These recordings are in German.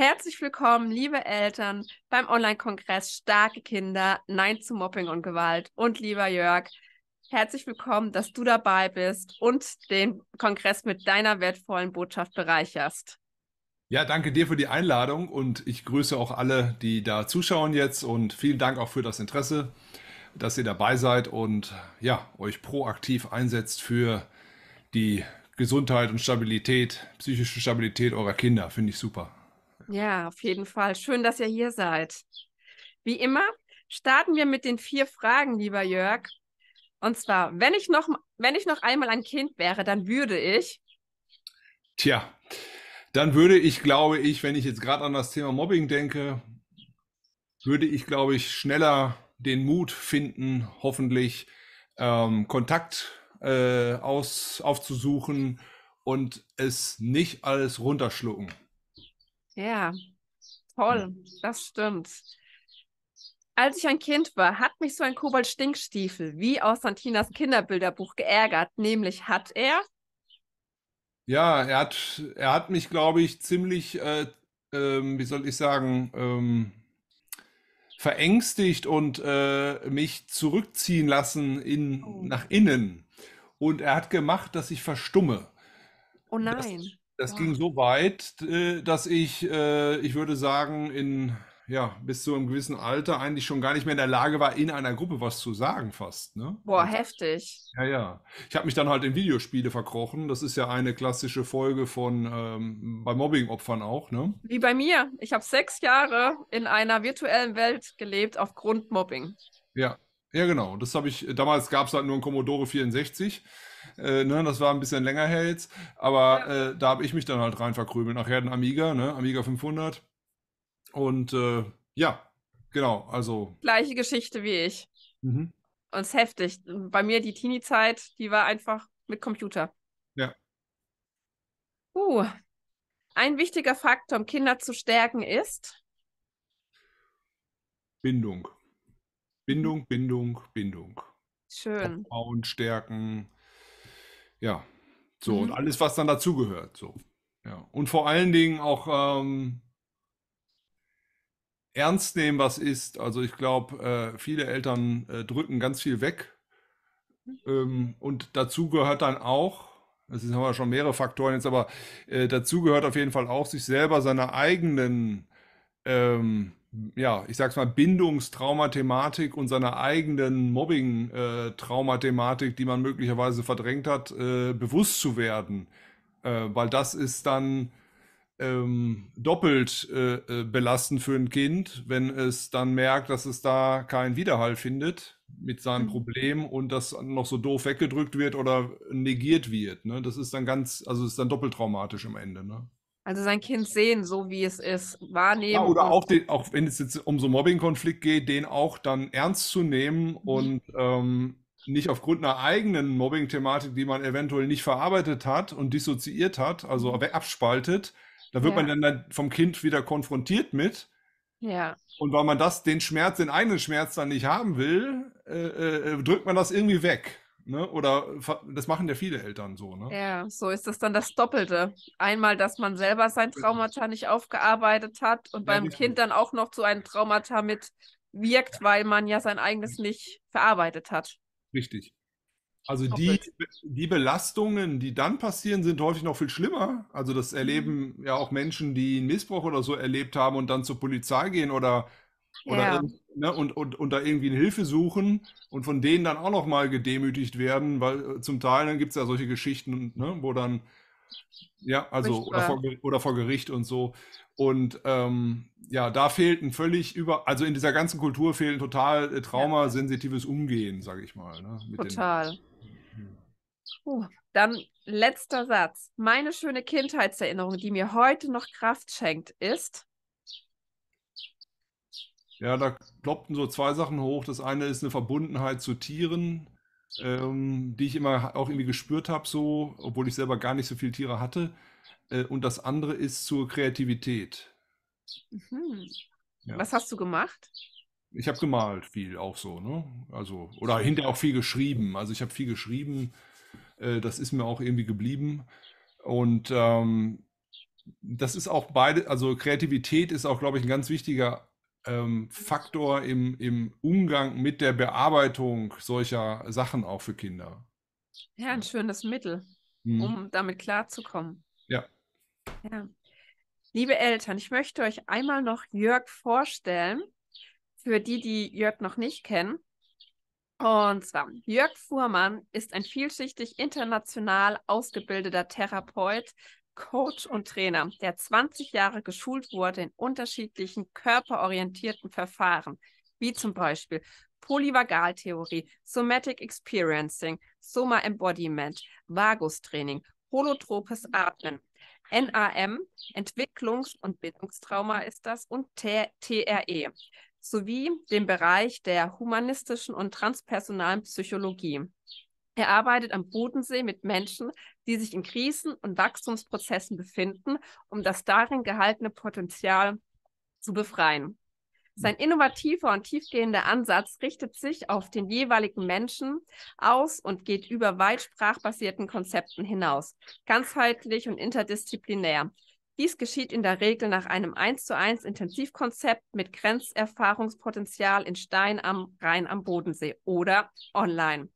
Herzlich willkommen, liebe Eltern, beim Online-Kongress Starke Kinder, Nein zu Mobbing und Gewalt. Und lieber Jörg, herzlich willkommen, dass du dabei bist und den Kongress mit deiner wertvollen Botschaft bereicherst. Ja, danke dir für die Einladung und ich grüße auch alle, die da zuschauen jetzt und vielen Dank auch für das Interesse, dass ihr dabei seid und ja, euch proaktiv einsetzt für die Gesundheit und Stabilität, psychische Stabilität eurer Kinder. Finde ich super. Ja, auf jeden Fall. Schön, dass ihr hier seid. Wie immer starten wir mit den vier Fragen, lieber Jörg. Und zwar, wenn ich noch, wenn ich noch einmal ein Kind wäre, dann würde ich. Tja, dann würde ich, glaube ich, wenn ich jetzt gerade an das Thema Mobbing denke, würde ich, glaube ich, schneller den Mut finden, hoffentlich ähm, Kontakt äh, aus, aufzusuchen und es nicht alles runterschlucken. Ja, toll, das stimmt. Als ich ein Kind war, hat mich so ein Kobold-Stinkstiefel wie aus Santinas Kinderbilderbuch geärgert. Nämlich hat er. Ja, er hat, er hat mich, glaube ich, ziemlich, äh, ähm, wie soll ich sagen, ähm, verängstigt und äh, mich zurückziehen lassen in, oh. nach innen. Und er hat gemacht, dass ich verstumme. Oh nein. Das, das ging so weit, äh, dass ich, äh, ich würde sagen, in ja, bis zu einem gewissen Alter eigentlich schon gar nicht mehr in der Lage war, in einer Gruppe was zu sagen fast. Ne? Boah, also, heftig. Ja, ja. Ich habe mich dann halt in Videospiele verkrochen. Das ist ja eine klassische Folge von ähm, bei Mobbing-Opfern auch, ne? Wie bei mir. Ich habe sechs Jahre in einer virtuellen Welt gelebt aufgrund Mobbing. Ja, ja, genau. Das habe ich, damals gab es halt nur ein Commodore 64. Äh, ne, das war ein bisschen länger her jetzt, aber ja. äh, da habe ich mich dann halt rein verkrümelt. Nachher ein Amiga, ne? Amiga 500. Und äh, ja, genau, also. Gleiche Geschichte wie ich. Mhm. Und es ist heftig. Bei mir die Teenie-Zeit, die war einfach mit Computer. Ja. Uh, ein wichtiger Faktor, um Kinder zu stärken, ist Bindung. Bindung, Bindung, Bindung. Schön. Aufbauen, stärken. Ja. So, mhm. und alles, was dann dazugehört. So. Ja. Und vor allen Dingen auch ähm, ernst nehmen, was ist. Also ich glaube, äh, viele Eltern äh, drücken ganz viel weg. Ähm, und dazu gehört dann auch, das haben wir schon mehrere Faktoren jetzt, aber äh, dazu gehört auf jeden Fall auch, sich selber seiner eigenen ähm, ja, ich sag's mal, Bindungstraumathematik und seiner eigenen Mobbing-Traumathematik, äh, die man möglicherweise verdrängt hat, äh, bewusst zu werden. Äh, weil das ist dann ähm, doppelt äh, belastend für ein Kind, wenn es dann merkt, dass es da keinen Widerhall findet mit seinem mhm. Problem und das noch so doof weggedrückt wird oder negiert wird. Ne? Das ist dann ganz, also ist dann doppelt traumatisch am Ende. Ne? Also sein Kind sehen, so wie es ist, wahrnehmen. Ja, oder auch, den, auch wenn es jetzt um so Mobbing-Konflikt geht, den auch dann ernst zu nehmen mhm. und ähm, nicht aufgrund einer eigenen Mobbing-Thematik, die man eventuell nicht verarbeitet hat und dissoziiert hat, also mhm. abspaltet, da wird ja. man dann vom Kind wieder konfrontiert mit. Ja. Und weil man das, den Schmerz, den eigenen Schmerz dann nicht haben will, äh, äh, äh drückt man das irgendwie weg. Ne? Oder das machen ja viele Eltern so. Ne? Ja, so ist das dann das Doppelte. Einmal, dass man selber sein Traumata nicht aufgearbeitet hat und ja, beim Kind dann auch noch zu einem Traumata mit wirkt, weil man ja sein eigenes nicht verarbeitet hat. Richtig. Also die, die Belastungen, die dann passieren, sind häufig noch viel schlimmer. Also das mhm. erleben ja auch Menschen, die einen Missbrauch oder so erlebt haben und dann zur Polizei gehen oder oder ja. ne, und, und, und da irgendwie eine Hilfe suchen und von denen dann auch nochmal gedemütigt werden, weil äh, zum Teil dann gibt es ja solche Geschichten, ne, wo dann, ja, also oder vor, oder vor, Gericht und so. Und ähm, ja, da fehlt ein völlig über, also in dieser ganzen Kultur fehlt ein total äh, traumasensitives Umgehen, sage ich mal. Ne, total. Den, Puh, dann letzter Satz. Meine schöne Kindheitserinnerung, die mir heute noch Kraft schenkt, ist. Ja, da ploppten so zwei Sachen hoch. Das eine ist eine Verbundenheit zu Tieren, ähm, die ich immer auch irgendwie gespürt habe, so, obwohl ich selber gar nicht so viele Tiere hatte. Äh, und das andere ist zur Kreativität. Mhm. Ja. Was hast du gemacht? Ich habe gemalt viel auch so, ne? Also, oder hinterher auch viel geschrieben. Also ich habe viel geschrieben, äh, das ist mir auch irgendwie geblieben. Und ähm, das ist auch beide, also Kreativität ist auch, glaube ich, ein ganz wichtiger ähm, Faktor im, im Umgang mit der Bearbeitung solcher Sachen auch für Kinder. Ja, ein schönes Mittel, mhm. um damit klarzukommen. Ja. ja. Liebe Eltern, ich möchte euch einmal noch Jörg vorstellen, für die, die Jörg noch nicht kennen. Und zwar, Jörg Fuhrmann ist ein vielschichtig international ausgebildeter Therapeut Coach und Trainer, der 20 Jahre geschult wurde in unterschiedlichen körperorientierten Verfahren, wie zum Beispiel Polyvagaltheorie, Somatic Experiencing, Soma Embodiment, Vagustraining, holotropes Atmen, NAM, Entwicklungs- und Bindungstrauma ist das, und TRE, sowie dem Bereich der humanistischen und transpersonalen Psychologie. Er arbeitet am Bodensee mit Menschen, die sich in Krisen und Wachstumsprozessen befinden, um das darin gehaltene Potenzial zu befreien. Sein innovativer und tiefgehender Ansatz richtet sich auf den jeweiligen Menschen aus und geht über weit sprachbasierten Konzepten hinaus, ganzheitlich und interdisziplinär. Dies geschieht in der Regel nach einem 1 zu 1 Intensivkonzept mit Grenzerfahrungspotenzial in Stein am Rhein am Bodensee oder online.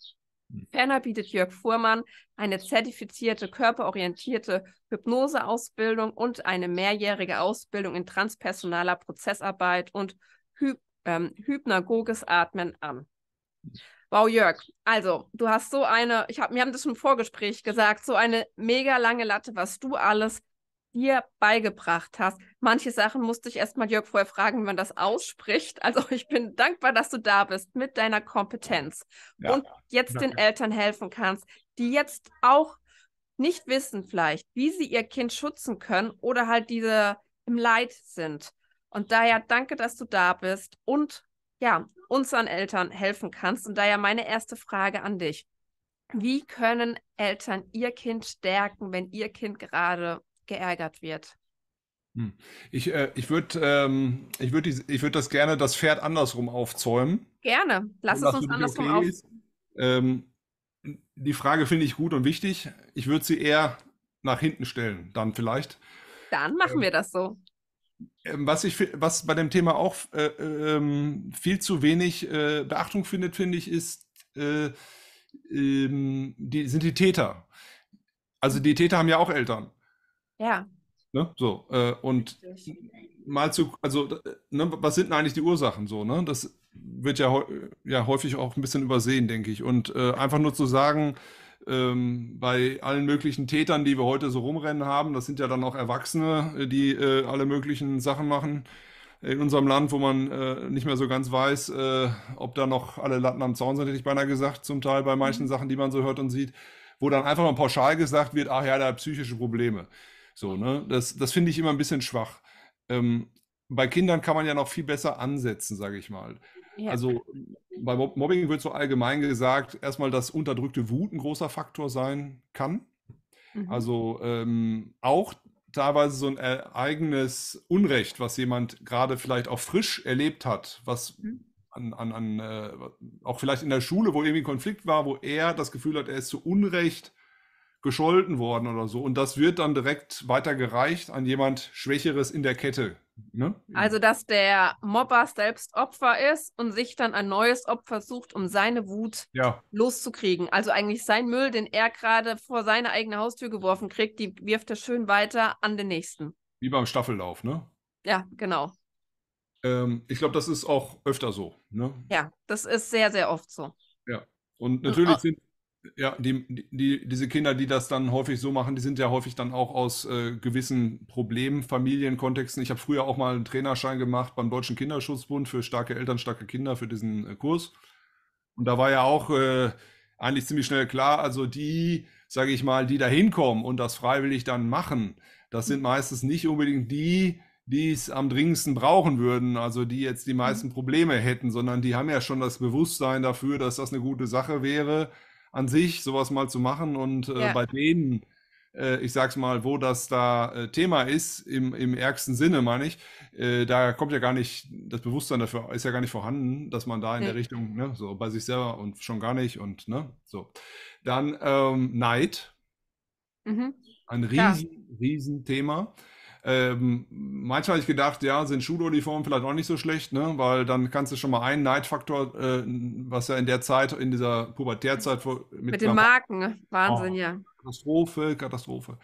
Ferner bietet Jörg Fuhrmann eine zertifizierte körperorientierte Hypnoseausbildung und eine mehrjährige Ausbildung in transpersonaler Prozessarbeit und Hy ähm, hypnagoges Atmen an. Wow, Jörg, also du hast so eine, ich hab, wir haben das schon im Vorgespräch gesagt, so eine mega lange Latte, was du alles dir beigebracht hast. Manche Sachen musste ich erstmal Jörg vorher fragen, wie man das ausspricht. Also ich bin dankbar, dass du da bist mit deiner Kompetenz ja. und jetzt Danke. den Eltern helfen kannst, die jetzt auch nicht wissen vielleicht, wie sie ihr Kind schützen können oder halt diese im Leid sind. Und daher danke, dass du da bist und ja, unseren Eltern helfen kannst. Und daher meine erste Frage an dich. Wie können Eltern ihr Kind stärken, wenn ihr Kind gerade geärgert wird. Hm. Ich, äh, ich würde ähm, würd würd das gerne, das Pferd andersrum aufzäumen. Gerne, lass es uns andersrum okay auf. Ähm, die Frage finde ich gut und wichtig. Ich würde sie eher nach hinten stellen, dann vielleicht. Dann machen ähm, wir das so. Ähm, was, ich, was bei dem Thema auch äh, ähm, viel zu wenig äh, Beachtung findet, finde ich, ist, äh, ähm, die, sind die Täter. Also die Täter haben ja auch Eltern. Ja. Ne? So, äh, und Richtig. mal zu, also, ne, was sind denn eigentlich die Ursachen so, ne? Das wird ja, ja häufig auch ein bisschen übersehen, denke ich. Und äh, einfach nur zu sagen, ähm, bei allen möglichen Tätern, die wir heute so rumrennen haben, das sind ja dann auch Erwachsene, äh, die äh, alle möglichen Sachen machen in unserem Land, wo man äh, nicht mehr so ganz weiß, äh, ob da noch alle Latten am Zaun sind, hätte ich beinahe gesagt, zum Teil bei manchen mhm. Sachen, die man so hört und sieht, wo dann einfach mal pauschal gesagt wird, ach ja, da psychische Probleme. So, ne? Das, das finde ich immer ein bisschen schwach. Ähm, bei Kindern kann man ja noch viel besser ansetzen, sage ich mal. Ja. Also bei Mobbing wird so allgemein gesagt, erstmal, dass unterdrückte Wut ein großer Faktor sein kann. Mhm. Also ähm, auch teilweise so ein äh, eigenes Unrecht, was jemand gerade vielleicht auch frisch erlebt hat, was mhm. an, an, an äh, auch vielleicht in der Schule, wo irgendwie ein Konflikt war, wo er das Gefühl hat, er ist zu Unrecht gescholten worden oder so. Und das wird dann direkt weitergereicht an jemand Schwächeres in der Kette. Ne? Also, dass der Mobber selbst Opfer ist und sich dann ein neues Opfer sucht, um seine Wut ja. loszukriegen. Also eigentlich sein Müll, den er gerade vor seine eigene Haustür geworfen kriegt, die wirft er schön weiter an den nächsten. Wie beim Staffellauf, ne? Ja, genau. Ähm, ich glaube, das ist auch öfter so. Ne? Ja, das ist sehr, sehr oft so. Ja. Und natürlich sind, ja, die, die, diese Kinder, die das dann häufig so machen, die sind ja häufig dann auch aus äh, gewissen Problemen, Familienkontexten. Ich habe früher auch mal einen Trainerschein gemacht beim Deutschen Kinderschutzbund für starke Eltern, starke Kinder für diesen äh, Kurs. Und da war ja auch äh, eigentlich ziemlich schnell klar, also die, sage ich mal, die da hinkommen und das freiwillig dann machen, das sind meistens nicht unbedingt die, die es am dringendsten brauchen würden, also die jetzt die mhm. meisten Probleme hätten, sondern die haben ja schon das Bewusstsein dafür, dass das eine gute Sache wäre an sich, sowas mal zu machen. Und äh, ja. bei denen, äh, ich sag's mal, wo das da äh, Thema ist, im, im ärgsten Sinne, meine ich, äh, da kommt ja gar nicht, das Bewusstsein dafür ist ja gar nicht vorhanden, dass man da in ja. der Richtung, ne, so bei sich selber und schon gar nicht und ne, so. Dann ähm, Neid. Mhm. Ein riesen, ja. riesen Thema. Ähm, manchmal habe ich gedacht, ja, sind Schuluniformen vielleicht auch nicht so schlecht, ne? weil dann kannst du schon mal einen Neidfaktor, äh, was ja in der Zeit, in dieser Pubertärzeit mit, mit den Marken, ne? Wahnsinn, oh, ja. Katastrophe, Katastrophe.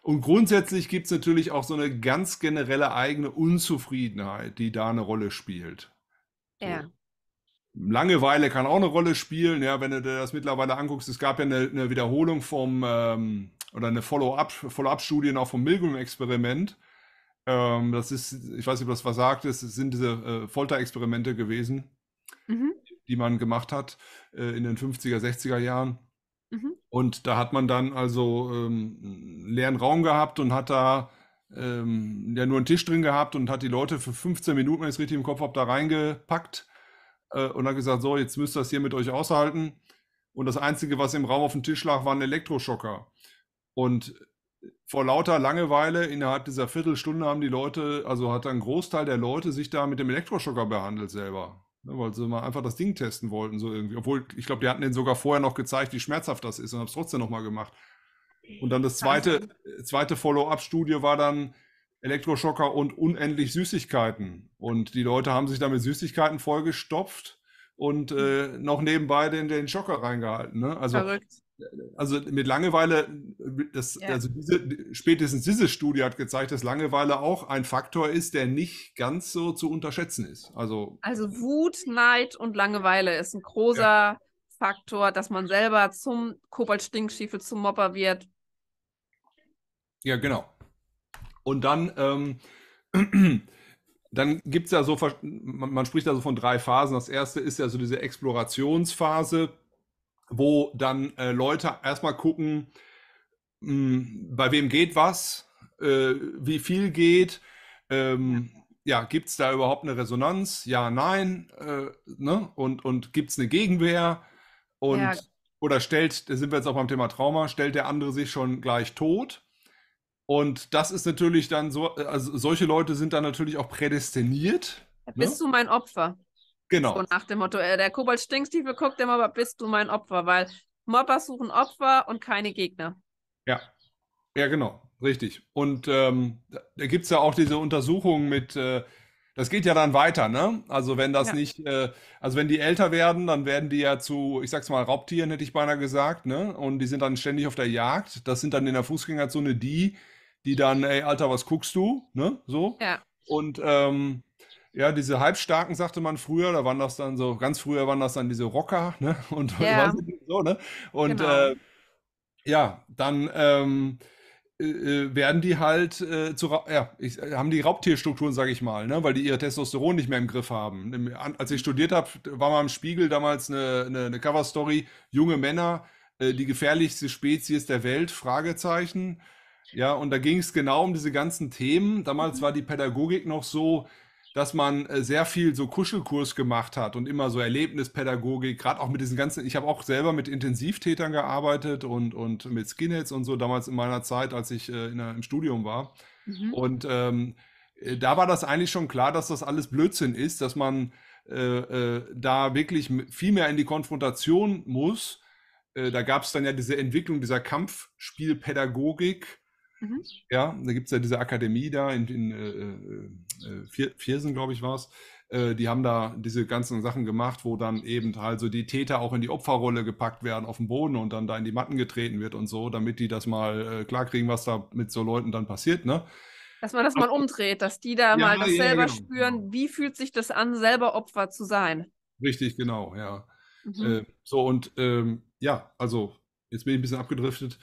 Und grundsätzlich gibt es natürlich auch so eine ganz generelle eigene Unzufriedenheit, die da eine Rolle spielt. Ja. Langeweile kann auch eine Rolle spielen, ja, wenn du dir das mittlerweile anguckst. Es gab ja eine, eine Wiederholung vom ähm, oder eine Follow-up-Studie Follow -up auch vom Milgram-Experiment. Ähm, das ist, ich weiß nicht, ob das was sagt, es sind diese äh, Folter-Experimente gewesen, mhm. die man gemacht hat äh, in den 50er, 60er Jahren. Mhm. Und da hat man dann also ähm, leeren Raum gehabt und hat da ähm, ja nur einen Tisch drin gehabt und hat die Leute für 15 Minuten, wenn ich es richtig im Kopf habe, da reingepackt äh, und hat gesagt, so, jetzt müsst ihr das hier mit euch aushalten. Und das Einzige, was im Raum auf dem Tisch lag, waren Elektroschocker. Und vor lauter Langeweile innerhalb dieser Viertelstunde haben die Leute, also hat ein Großteil der Leute sich da mit dem Elektroschocker behandelt selber. Ne, weil sie mal einfach das Ding testen wollten, so irgendwie. Obwohl, ich glaube, die hatten den sogar vorher noch gezeigt, wie schmerzhaft das ist und haben es trotzdem nochmal gemacht. Und dann das zweite, äh, zweite Follow-up-Studie war dann Elektroschocker und unendlich Süßigkeiten. Und die Leute haben sich dann mit Süßigkeiten vollgestopft und äh, noch nebenbei den, den Schocker reingehalten. Ne? Also Verrückt also mit Langeweile, das, ja. also diese, spätestens diese Studie hat gezeigt, dass Langeweile auch ein Faktor ist, der nicht ganz so zu unterschätzen ist. Also, also Wut, Neid und Langeweile ist ein großer ja. Faktor, dass man selber zum kobold zum Mopper wird. Ja, genau. Und dann, ähm, dann gibt es ja so, man, man spricht da so von drei Phasen. Das erste ist ja so diese Explorationsphase wo dann äh, Leute erstmal gucken, mh, hm, bei wem geht was, äh, wie viel geht, ähm, ja, gibt es da überhaupt eine Resonanz? Ja, nein, äh, ne? Und, und gibt es eine Gegenwehr? Und ja. oder stellt, da sind wir jetzt auch beim Thema Trauma, stellt der andere sich schon gleich tot? Und das ist natürlich dann so, also solche Leute sind dann natürlich auch prädestiniert. bist ne? du mein Opfer? Genau. So nach dem Motto, äh, der Kobold Stinkstiefel guckt immer, aber bist du mein Opfer? Weil Mobber suchen Opfer und keine Gegner. Ja, ja, genau, richtig. Und ähm, da gibt es ja auch diese Untersuchung mit, äh, das geht ja dann weiter, ne? Also wenn das ja. nicht, äh, also wenn die älter werden, dann werden die ja zu, ich sag's mal, Raubtieren, hätte ich beinahe gesagt, ne? Und die sind dann ständig auf der Jagd. Das sind dann in der Fußgängerzone die, die dann, ey, Alter, was guckst du? Ne? So. Ja. Und ähm, ja, diese Halbstarken sagte man früher, da waren das dann so, ganz früher waren das dann diese Rocker, ne? Und ja. so, ne? Und äh, genau. äh, ja, dann ähm, äh, äh, werden die halt äh, zu, ja, ich, äh, haben die Raubtierstrukturen, sage ich mal, ne? weil die ihr Testosteron nicht mehr im Griff haben. als ich studiert habe, war mal im Spiegel damals eine, eine, eine Coverstory, junge Männer, äh, die gefährlichste Spezies der Welt, Fragezeichen. Ja, und da ging es genau um diese ganzen Themen. Damals mhm. war die Pädagogik noch so, dass man äh, sehr viel so Kuschelkurs gemacht hat und immer so Erlebnispädagogik, gerade auch mit diesen ganzen, ich habe auch selber mit Intensivtätern gearbeitet und, und mit Skinheads und so damals in meiner Zeit, als ich äh, der, im Studium war. Mhm. Und ähm, äh, da war das eigentlich schon klar, dass das alles Blödsinn ist, dass man äh, äh, da wirklich viel mehr in die Konfrontation muss. Äh, da gab es dann ja diese Entwicklung dieser Kampfspielpädagogik Mhm. Ja, da gibt es ja diese Akademie da in, in äh, äh, äh Viersen, glaube ich, war es. Äh, die haben da diese ganzen Sachen gemacht, wo dann eben halt so die Täter auch in die Opferrolle gepackt werden auf dem Boden und dann da in die Matten getreten wird und so, damit die das mal äh, klarkriegen, was da mit so Leuten dann passiert, ne? Dass man das mal umdreht, dass die da ja, mal das ja, selber genau. spüren, wie fühlt sich das an, selber Opfer zu sein. Richtig, genau, ja. Mhm. Äh, so und ähm, ja, also jetzt bin ich ein bisschen abgedriftet.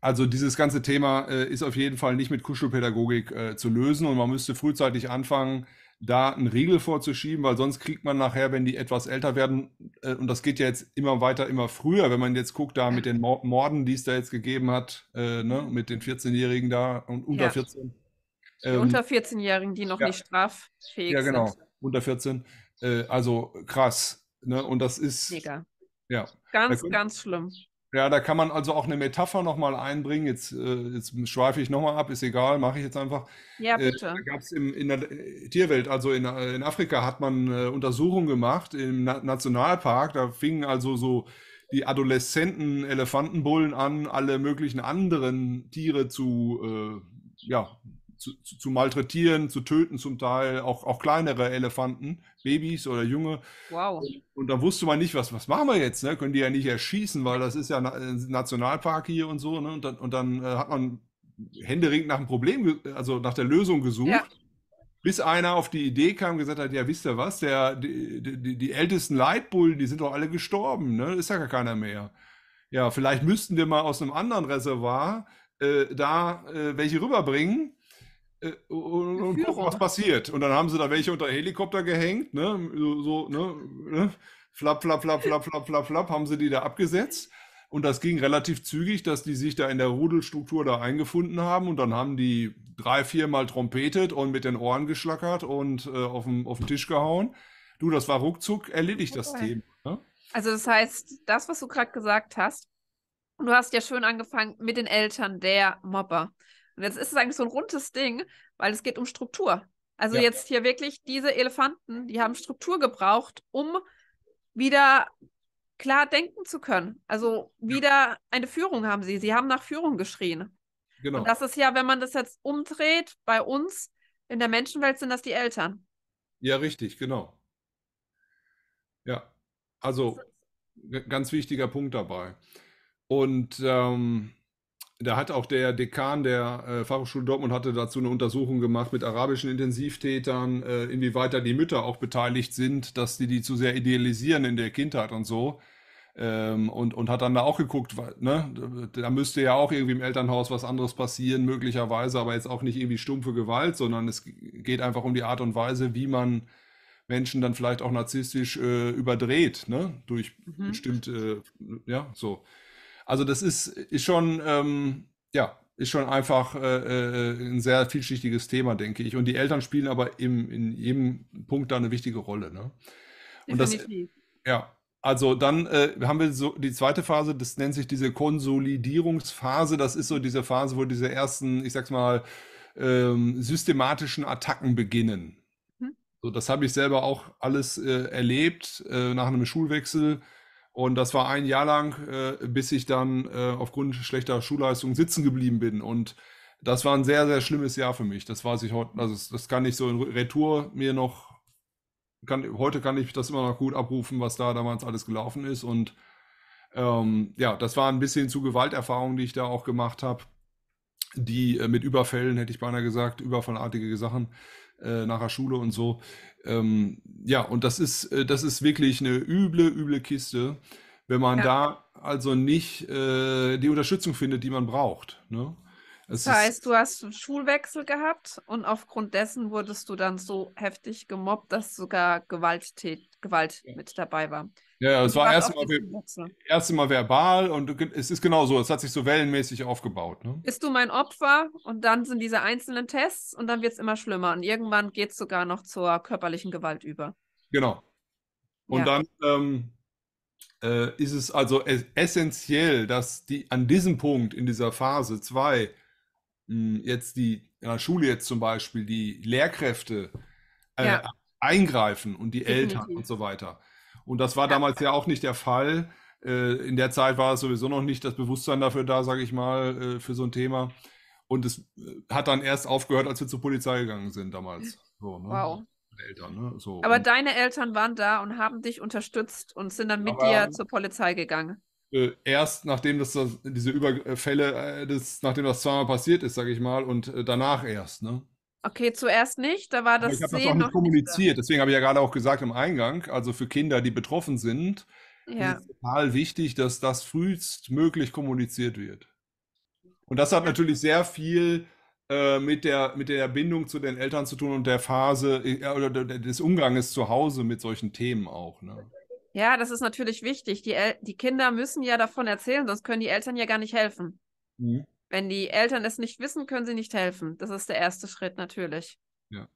Also dieses ganze Thema äh, ist auf jeden Fall nicht mit Kuschelpädagogik äh, zu lösen und man müsste frühzeitig anfangen, da einen Riegel vorzuschieben, weil sonst kriegt man nachher, wenn die etwas älter werden, äh, und das geht ja jetzt immer weiter, immer früher, wenn man jetzt guckt, da mit den Morden, die es da jetzt gegeben hat, äh, ne, mit den 14-Jährigen da und unter ja. 14. Die ähm, unter 14-Jährigen, die noch ja. nicht straffähig sind. Ja, genau, sind. unter 14. Äh, also krass. Ne? Und das ist. Mega. Ja. Ganz, da ganz schlimm. Ja, da kann man also auch eine Metapher nochmal einbringen. Jetzt, äh, jetzt schweife ich nochmal ab, ist egal, mache ich jetzt einfach. Ja, äh, bitte. Äh, da gab es in der äh, Tierwelt, also in, äh, in Afrika, hat man äh, Untersuchungen gemacht im Na Nationalpark. Da fingen also so die adolescenten Elefantenbullen an, alle möglichen anderen Tiere zu, ja, zu, zu, malträtieren, zu töten zum Teil, auch, auch kleinere Elefanten, Babys oder Junge. Wow. Und da wusste man nicht, was, was machen wir jetzt, ne? Können die ja nicht erschießen, weil das ist ja ein äh, Nationalpark hier und so, ne? Und dann, und dann äh, hat man händeringend nach dem Problem, also nach der Lösung gesucht. Ja. Bis einer auf die Idee kam und gesagt hat, ja, wisst ihr was, der, die, die, die ältesten Leitbullen, die sind doch alle gestorben, ne? Ist ja gar keiner mehr. Ja, vielleicht müssten wir mal aus einem anderen Reservoir äh, da äh, welche rüberbringen äh, und, und gucken, was passiert. Und dann haben sie da welche unter Helikopter gehängt, ne? So, so ne? ne? Flap, flap, flap, flap, flap, flap, flap, haben sie die da abgesetzt. Und das ging relativ zügig, dass die sich da in der Rudelstruktur da eingefunden haben. Und dann haben die drei, viermal trompetet und mit den Ohren geschlackert und äh, auf, den, auf den Tisch gehauen. Du, das war ruckzuck erledigt, okay. das Thema. Ne? Also, das heißt, das, was du gerade gesagt hast, du hast ja schön angefangen mit den Eltern der Mobber. Und jetzt ist es eigentlich so ein rundes Ding, weil es geht um Struktur. Also ja. jetzt hier wirklich diese Elefanten, die haben Struktur gebraucht, um wieder klar denken zu können. Also wieder eine Führung haben sie. Sie haben nach Führung geschrien. Genau. Und das ist ja, wenn man das jetzt umdreht, bei uns in der Menschenwelt sind das die Eltern. Ja, richtig, genau. Ja, also ganz wichtiger Punkt dabei. Und ähm, da hat auch der Dekan der äh, Fachhochschule Dortmund hatte dazu eine Untersuchung gemacht mit arabischen Intensivtätern, äh, inwieweit da die Mütter auch beteiligt sind, dass die die zu sehr idealisieren in der Kindheit und so. Ähm, und, und hat dann da auch geguckt, ne, da müsste ja auch irgendwie im Elternhaus was anderes passieren, möglicherweise, aber jetzt auch nicht irgendwie stumpfe Gewalt, sondern es geht einfach um die Art und Weise, wie man Menschen dann vielleicht auch narzisstisch äh, überdreht, ne, durch mhm. bestimmte, ja, so. Also das ist, ist schon, ähm, ja, ist schon einfach äh, äh, ein sehr vielschichtiges Thema, denke ich. Und die Eltern spielen aber im, in jedem Punkt da eine wichtige Rolle. Ne? Und Definitiv. das, ja, also dann äh, haben wir so die zweite Phase, das nennt sich diese Konsolidierungsphase. Das ist so diese Phase, wo diese ersten, ich sag's mal, ähm, systematischen Attacken beginnen. Mhm. So, das habe ich selber auch alles äh, erlebt äh, nach einem Schulwechsel und das war ein Jahr lang, äh, bis ich dann äh, aufgrund schlechter Schulleistung sitzen geblieben bin. Und das war ein sehr, sehr schlimmes Jahr für mich. Das weiß ich heute. Also das, das kann ich so in Retour mir noch. Kann, heute kann ich das immer noch gut abrufen, was da damals alles gelaufen ist. Und ähm, ja, das war ein bisschen zu Gewalterfahrungen, die ich da auch gemacht habe. Die äh, mit Überfällen, hätte ich beinahe gesagt, überfallartige Sachen äh, nach der Schule und so. Ähm, ja, und das ist, äh, das ist wirklich eine üble, üble Kiste, wenn man ja. da also nicht äh, die Unterstützung findet, die man braucht. Ne? Es das heißt, du hast einen Schulwechsel gehabt und aufgrund dessen wurdest du dann so heftig gemobbt, dass sogar Gewalttät, Gewalt ja. mit dabei war. Ja, es war erstmal erst mal verbal und es ist genau so, es hat sich so wellenmäßig aufgebaut. Ne? Bist du mein Opfer? Und dann sind diese einzelnen Tests und dann wird es immer schlimmer und irgendwann geht es sogar noch zur körperlichen Gewalt über. Genau. Und ja. dann ähm, äh, ist es also essentiell, dass die an diesem Punkt in dieser Phase 2 hm, jetzt die in der Schule jetzt zum Beispiel die Lehrkräfte äh, ja. eingreifen und die Definitiv. Eltern und so weiter. Und das war damals ja auch nicht der Fall. Äh, in der Zeit war es sowieso noch nicht das Bewusstsein dafür da, sage ich mal, äh, für so ein Thema. Und es äh, hat dann erst aufgehört, als wir zur Polizei gegangen sind damals. So, ne? Wow. Eltern, ne? so, Aber deine Eltern waren da und haben dich unterstützt und sind dann mit aber, dir zur Polizei gegangen. Äh, erst nachdem das, das diese Überfälle, äh, das, nachdem das zweimal passiert ist, sage ich mal, und äh, danach erst, ne? Okay, zuerst nicht, da war das. Ich habe das auch nicht kommuniziert, deswegen habe ich ja gerade auch gesagt im Eingang, also für Kinder, die betroffen sind, ja. ist es total wichtig, dass das frühestmöglich kommuniziert wird. Und das hat ja. natürlich sehr viel äh, mit, der, mit der Bindung zu den Eltern zu tun und der Phase äh, oder des Umganges zu Hause mit solchen Themen auch. Ne? Ja, das ist natürlich wichtig. Die, El die Kinder müssen ja davon erzählen, sonst können die Eltern ja gar nicht helfen. Mhm. Wenn die Eltern es nicht wissen, können sie nicht helfen. Das ist der erste Schritt natürlich. Ja.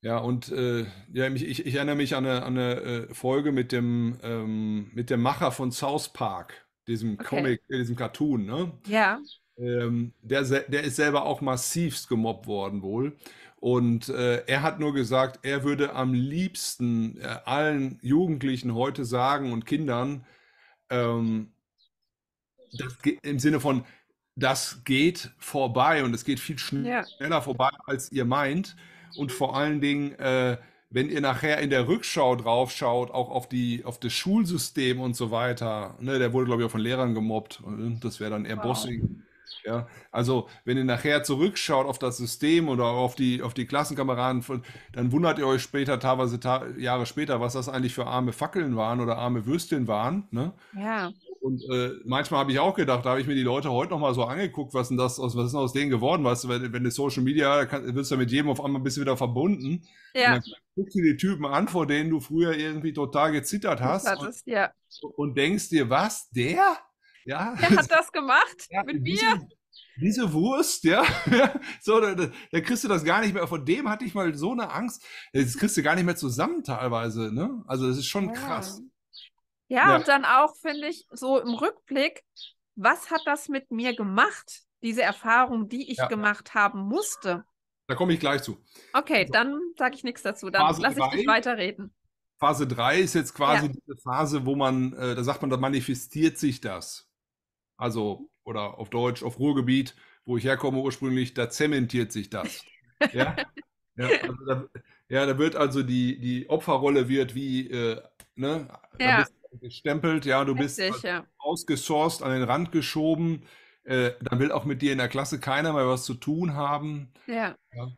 Ja, und äh, ja, ich, ich, ich, erinnere mich an eine, an eine äh, Folge mit dem, ähm, mit dem Macher von South Park, diesem okay. Comic, äh, diesem Cartoon, ne? Ja. Ähm, der, der ist selber auch massivst gemobbt worden wohl. Und äh, er hat nur gesagt, er würde am liebsten äh, allen Jugendlichen heute sagen und Kindern, ähm, das, im Sinne von, das geht vorbei und es geht viel schneller ja. vorbei, als ihr meint. Und vor allen Dingen, äh, wenn ihr nachher in der Rückschau draufschaut, auch auf die auf das Schulsystem und so weiter, ne, der wurde, glaube ich, auch von Lehrern gemobbt. Das wäre dann eher wow. Bossing. Ja, also wenn ihr nachher zurückschaut auf das System oder auf die, auf die Klassenkameraden, dann wundert ihr euch später, teilweise ta Jahre später, was das eigentlich für arme Fackeln waren oder arme Würstchen waren. Ne? Ja. Und äh, manchmal habe ich auch gedacht, da habe ich mir die Leute heute nochmal so angeguckt, was, denn das, was ist denn aus denen geworden, weißt du, wenn, wenn du Social Media, kann, wirst du mit jedem auf einmal ein bisschen wieder verbunden. Ja. Und dann guckst du die Typen an, vor denen du früher irgendwie total gezittert hast. Hattest, und, ja. und denkst dir, was, der? Ja. Der hat das gemacht ja, mit mir? diese Wurst, ja, so, da, da, kriegst du das gar nicht mehr. Vor dem hatte ich mal so eine Angst. Das kriegst du gar nicht mehr zusammen teilweise, ne? Also das ist schon ja. krass. Ja, ja. und dann auch, finde ich, so im Rückblick, was hat das mit mir gemacht, diese Erfahrung, die ich ja. gemacht haben musste? Da komme ich gleich zu. Okay, also, dann sage ich nichts dazu. Dann lasse ich dich weiterreden. Phase 3 ist jetzt quasi ja. diese Phase, wo man, äh, da sagt man, da manifestiert sich das. Also, oder auf Deutsch, auf Ruhrgebiet, wo ich herkomme ursprünglich, da zementiert sich das. ja? Ja, also da, ja? da, wird also die, die Opferrolle wird wie äh, ne, ja gestempelt, ja, du Richtig, bist ja. ausgesourced, an den Rand geschoben. Äh, dann will auch mit dir in der Klasse keiner mehr was zu tun haben. Ja. ja.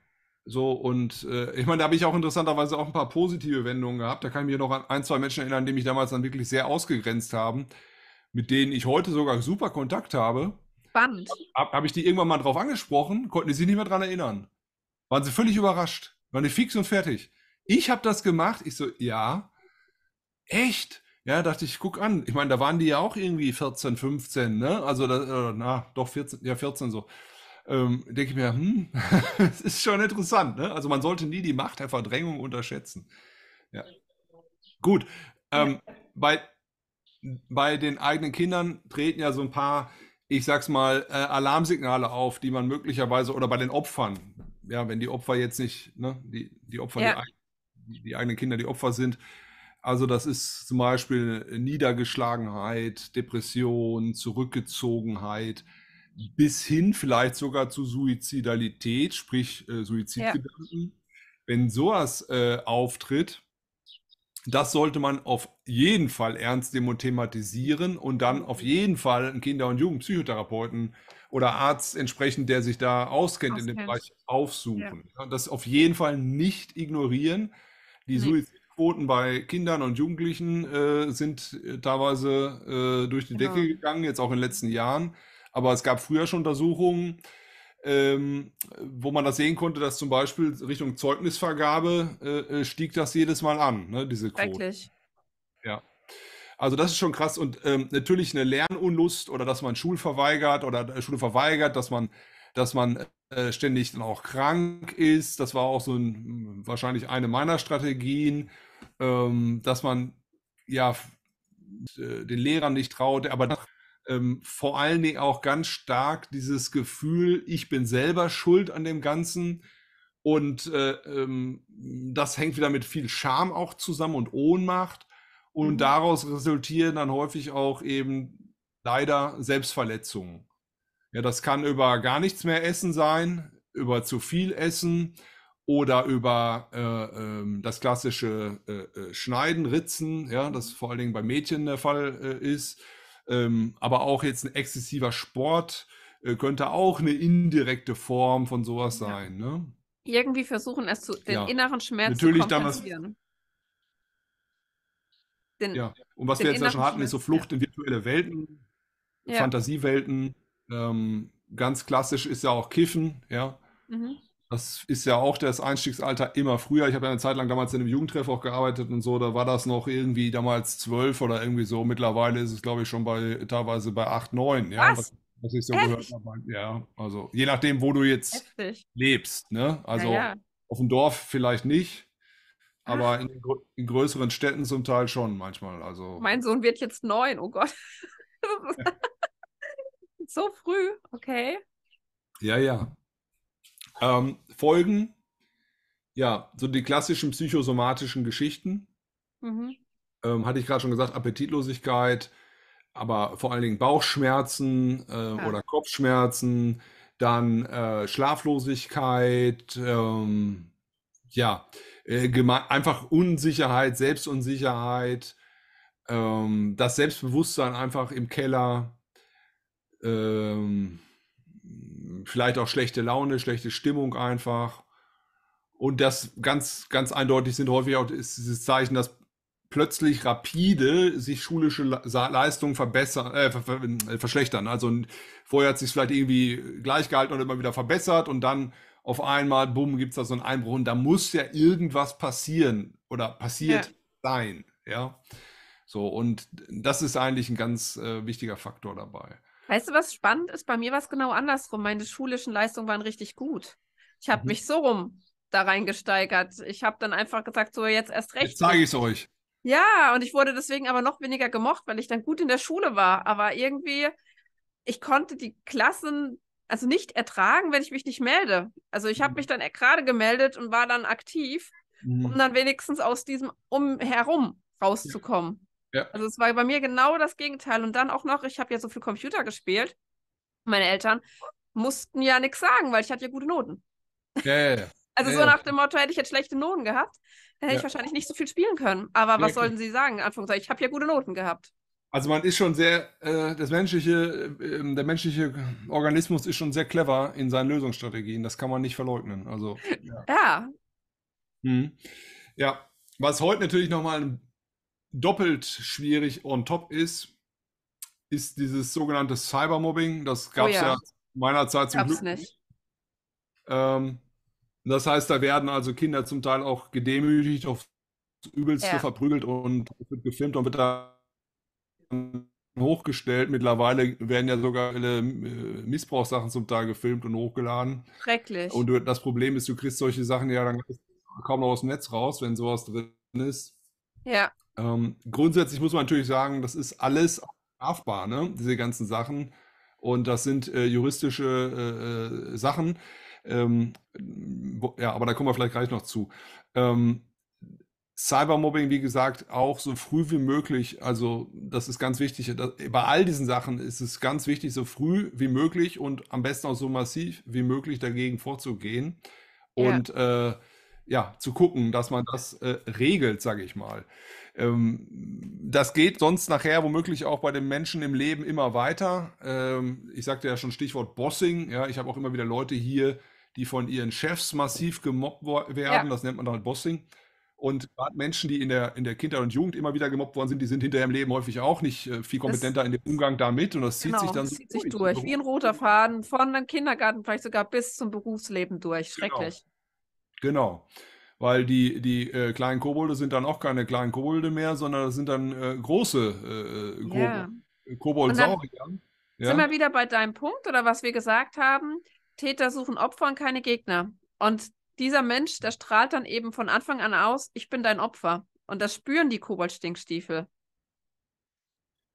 So, und äh, ich meine, da habe ich auch interessanterweise auch ein paar positive Wendungen gehabt. Da kann ich mich noch an ein, zwei Menschen erinnern, die mich damals dann wirklich sehr ausgegrenzt haben, mit denen ich heute sogar super Kontakt habe. Spannend. Habe hab ich die irgendwann mal drauf angesprochen, konnten die sich nicht mehr dran erinnern. Waren sie völlig überrascht. Waren die fix und fertig. Ich habe das gemacht. Ich so, ja. Echt? Ja, dachte ich, guck an. Ich meine, da waren die ja auch irgendwie 14, 15, ne? Also, da, äh, na, doch 14, ja, 14 so. Ähm, denke ich mir, hm, das ist schon interessant, ne? Also, man sollte nie die Macht der Verdrängung unterschätzen. Ja. Gut. Ähm, bei, bei den eigenen Kindern treten ja so ein paar, ich sag's mal, äh, Alarmsignale auf, die man möglicherweise, oder bei den Opfern, ja, wenn die Opfer jetzt nicht, ne, die, die Opfer, ja. die, die eigenen Kinder, die Opfer sind, also das ist zum Beispiel äh, Niedergeschlagenheit, Depression, Zurückgezogenheit bis hin vielleicht sogar zu Suizidalität, sprich äh, Suizidgedanken. Ja. Wenn sowas äh, auftritt, das sollte man auf jeden Fall ernst nehmen und dann auf mhm. jeden Fall einen Kinder- und Jugendpsychotherapeuten oder Arzt entsprechend, der sich da auskennt, auskennt. in dem Bereich, aufsuchen. Ja. Das auf jeden Fall nicht ignorieren. Die nee. Suizid Quoten bei Kindern und Jugendlichen äh, sind äh, teilweise äh, durch die genau. Decke gegangen, jetzt auch in den letzten Jahren. Aber es gab früher schon Untersuchungen, ähm, wo man das sehen konnte, dass zum Beispiel Richtung Zeugnisvergabe äh, äh stieg das jedes Mal an, ne, diese Quote. Wirklich? Ja. Also das ist schon krass und ähm, natürlich eine Lernunlust oder dass man Schul verweigert oder äh, Schule verweigert, dass man, dass man äh, ständig dann auch krank ist. Das war auch so ein, hm, wahrscheinlich eine meiner Strategien ähm, dass man ja äh, den Lehrern nicht traut, aber ähm, vor allen Dingen auch ganz stark dieses Gefühl, ich bin selber schuld an dem Ganzen. Und äh, ähm, das hängt wieder mit viel Scham auch zusammen und Ohnmacht. Und mhm. daraus resultieren dann häufig auch eben leider Selbstverletzungen. Ja, das kann über gar nichts mehr essen sein, über zu viel essen, oder über äh, ähm, das klassische äh, äh, Schneiden, Ritzen, ja, das vor allen Dingen bei Mädchen der Fall äh, ist. Ähm, aber auch jetzt ein exzessiver Sport äh, könnte auch eine indirekte Form von sowas ja. sein. Ne? Irgendwie versuchen, es zu, den ja. inneren Schmerz Natürlich zu kompensieren. Damals, den, ja. Und was wir jetzt ja schon hatten, ist so Flucht in virtuelle Welten, Fantasiewelten. Ähm, ganz klassisch ist ja auch Kiffen, ja. Mhm. Das ist ja auch das Einstiegsalter immer früher. Ich habe ja eine Zeit lang damals in einem Jugendtreff auch gearbeitet und so. Da war das noch irgendwie damals zwölf oder irgendwie so. Mittlerweile ist es, glaube ich, schon bei teilweise bei acht, neun. Ja, was? was, ich so Echt? gehört habe. Ja, also je nachdem, wo du jetzt Heftig. lebst. Ne? Also ja. auf dem Dorf vielleicht nicht, aber in, in, größeren Städten zum Teil schon manchmal. Also mein Sohn wird jetzt neun. Oh Gott, so früh. Okay. Ja, ja. Ähm, Folgen, ja, so die klassischen psychosomatischen Geschichten. Mhm. Ähm, hatte ich gerade schon gesagt, Appetitlosigkeit, aber vor allen Dingen Bauchschmerzen äh, ja. oder Kopfschmerzen, dann äh, Schlaflosigkeit, ähm, ja, äh, einfach Unsicherheit, Selbstunsicherheit, ähm, das Selbstbewusstsein einfach im Keller, ähm, vielleicht auch schlechte Laune, schlechte Stimmung einfach. Und das ganz, ganz eindeutig sind häufig auch ist dieses Zeichen, dass plötzlich rapide sich schulische Leistungen verbessern, äh, ver ver äh, verschlechtern. Also vorher hat sich vielleicht irgendwie gleich gehalten und immer wieder verbessert und dann auf einmal, bumm, gibt es da so einen Einbruch und da muss ja irgendwas passieren oder passiert ja. sein. Ja. So, und das ist eigentlich ein ganz äh, wichtiger Faktor dabei. Weißt du, was spannend ist? Bei mir war es genau andersrum. Meine schulischen Leistungen waren richtig gut. Ich habe mhm. mich so rum da reingesteigert. Ich habe dann einfach gesagt, so jetzt erst recht. Jetzt sage ich es euch. Ja, und ich wurde deswegen aber noch weniger gemocht, weil ich dann gut in der Schule war. Aber irgendwie, ich konnte die Klassen also nicht ertragen, wenn ich mich nicht melde. Also ich habe mhm. mich dann e, gerade gemeldet und war dann aktiv, um mhm. dann wenigstens aus diesem Umherum rauszukommen. Ja. Also es war bei mir genau das Gegenteil. Und dann auch noch, ich habe ja so viel Computer gespielt. Meine Eltern mussten ja nichts sagen, weil ich hatte ja gute Noten. Ja, ja, ja. Also ja, so nach dem Motto, hätte ich jetzt schlechte Noten gehabt, hätte ja. ich wahrscheinlich nicht so viel spielen können. Aber was sollten sie sagen? Anfangs, ich habe ja gute Noten gehabt. Also man ist schon sehr, äh, das menschliche, äh, ähm, der menschliche Organismus ist schon sehr clever in seinen Lösungsstrategien. Das kann man nicht verleugnen. Also ja. Ja, hm. ja. was heute natürlich nochmal ein doppelt schwierig on top ist, ist dieses sogenannte Cybermobbing. Das gab es oh ja. ja. meiner Zeit zum gab's Glück nicht. Ähm, das heißt, da werden also Kinder zum Teil auch gedemütigt, aufs übelste ja. verprügelt und wird gefilmt und wird da hochgestellt. Mittlerweile werden ja sogar alle äh, Missbrauchssachen zum Teil gefilmt und hochgeladen. Schrecklich. Und das Problem ist, du kriegst solche Sachen ja dann kaum noch aus dem Netz raus, wenn sowas drin ist. Ja. Ähm, grundsätzlich muss man natürlich sagen, das ist alles strafbar, ne? diese ganzen Sachen. Und das sind äh, juristische äh, äh, Sachen. Ähm, wo, ja, aber da kommen wir vielleicht gleich noch zu. Ähm, Cybermobbing, wie gesagt, auch so früh wie möglich. Also das ist ganz wichtig. Das, bei all diesen Sachen ist es ganz wichtig, so früh wie möglich und am besten auch so massiv wie möglich dagegen vorzugehen. Und ja, äh, ja zu gucken, dass man das äh, regelt, sage ich mal. Ähm, das geht sonst nachher womöglich auch bei den Menschen im Leben immer weiter. Ähm, ich sagte ja schon Stichwort Bossing. Ja, ich habe auch immer wieder Leute hier, die von ihren Chefs massiv gemobbt werden. Ja. Das nennt man dann Bossing. Und gerade Menschen, die in der, in der Kindheit und Jugend immer wieder gemobbt worden sind, die sind hinterher im Leben häufig auch nicht äh, viel kompetenter das, in dem Umgang damit. Und das zieht genau, sich dann das so zieht sich durch, wie ein roter Faden, von einem Kindergarten vielleicht sogar bis zum Berufsleben durch. Schrecklich. Genau. genau weil die, die äh, kleinen Kobolde sind dann auch keine kleinen Kobolde mehr, sondern das sind dann äh, große äh, äh ja. Koboldsaurier. Ja? Sind wir wieder bei deinem Punkt oder was wir gesagt haben? Täter suchen Opfer und keine Gegner. Und dieser Mensch, der strahlt dann eben von Anfang an aus, ich bin dein Opfer. Und das spüren die Koboldstinkstiefel.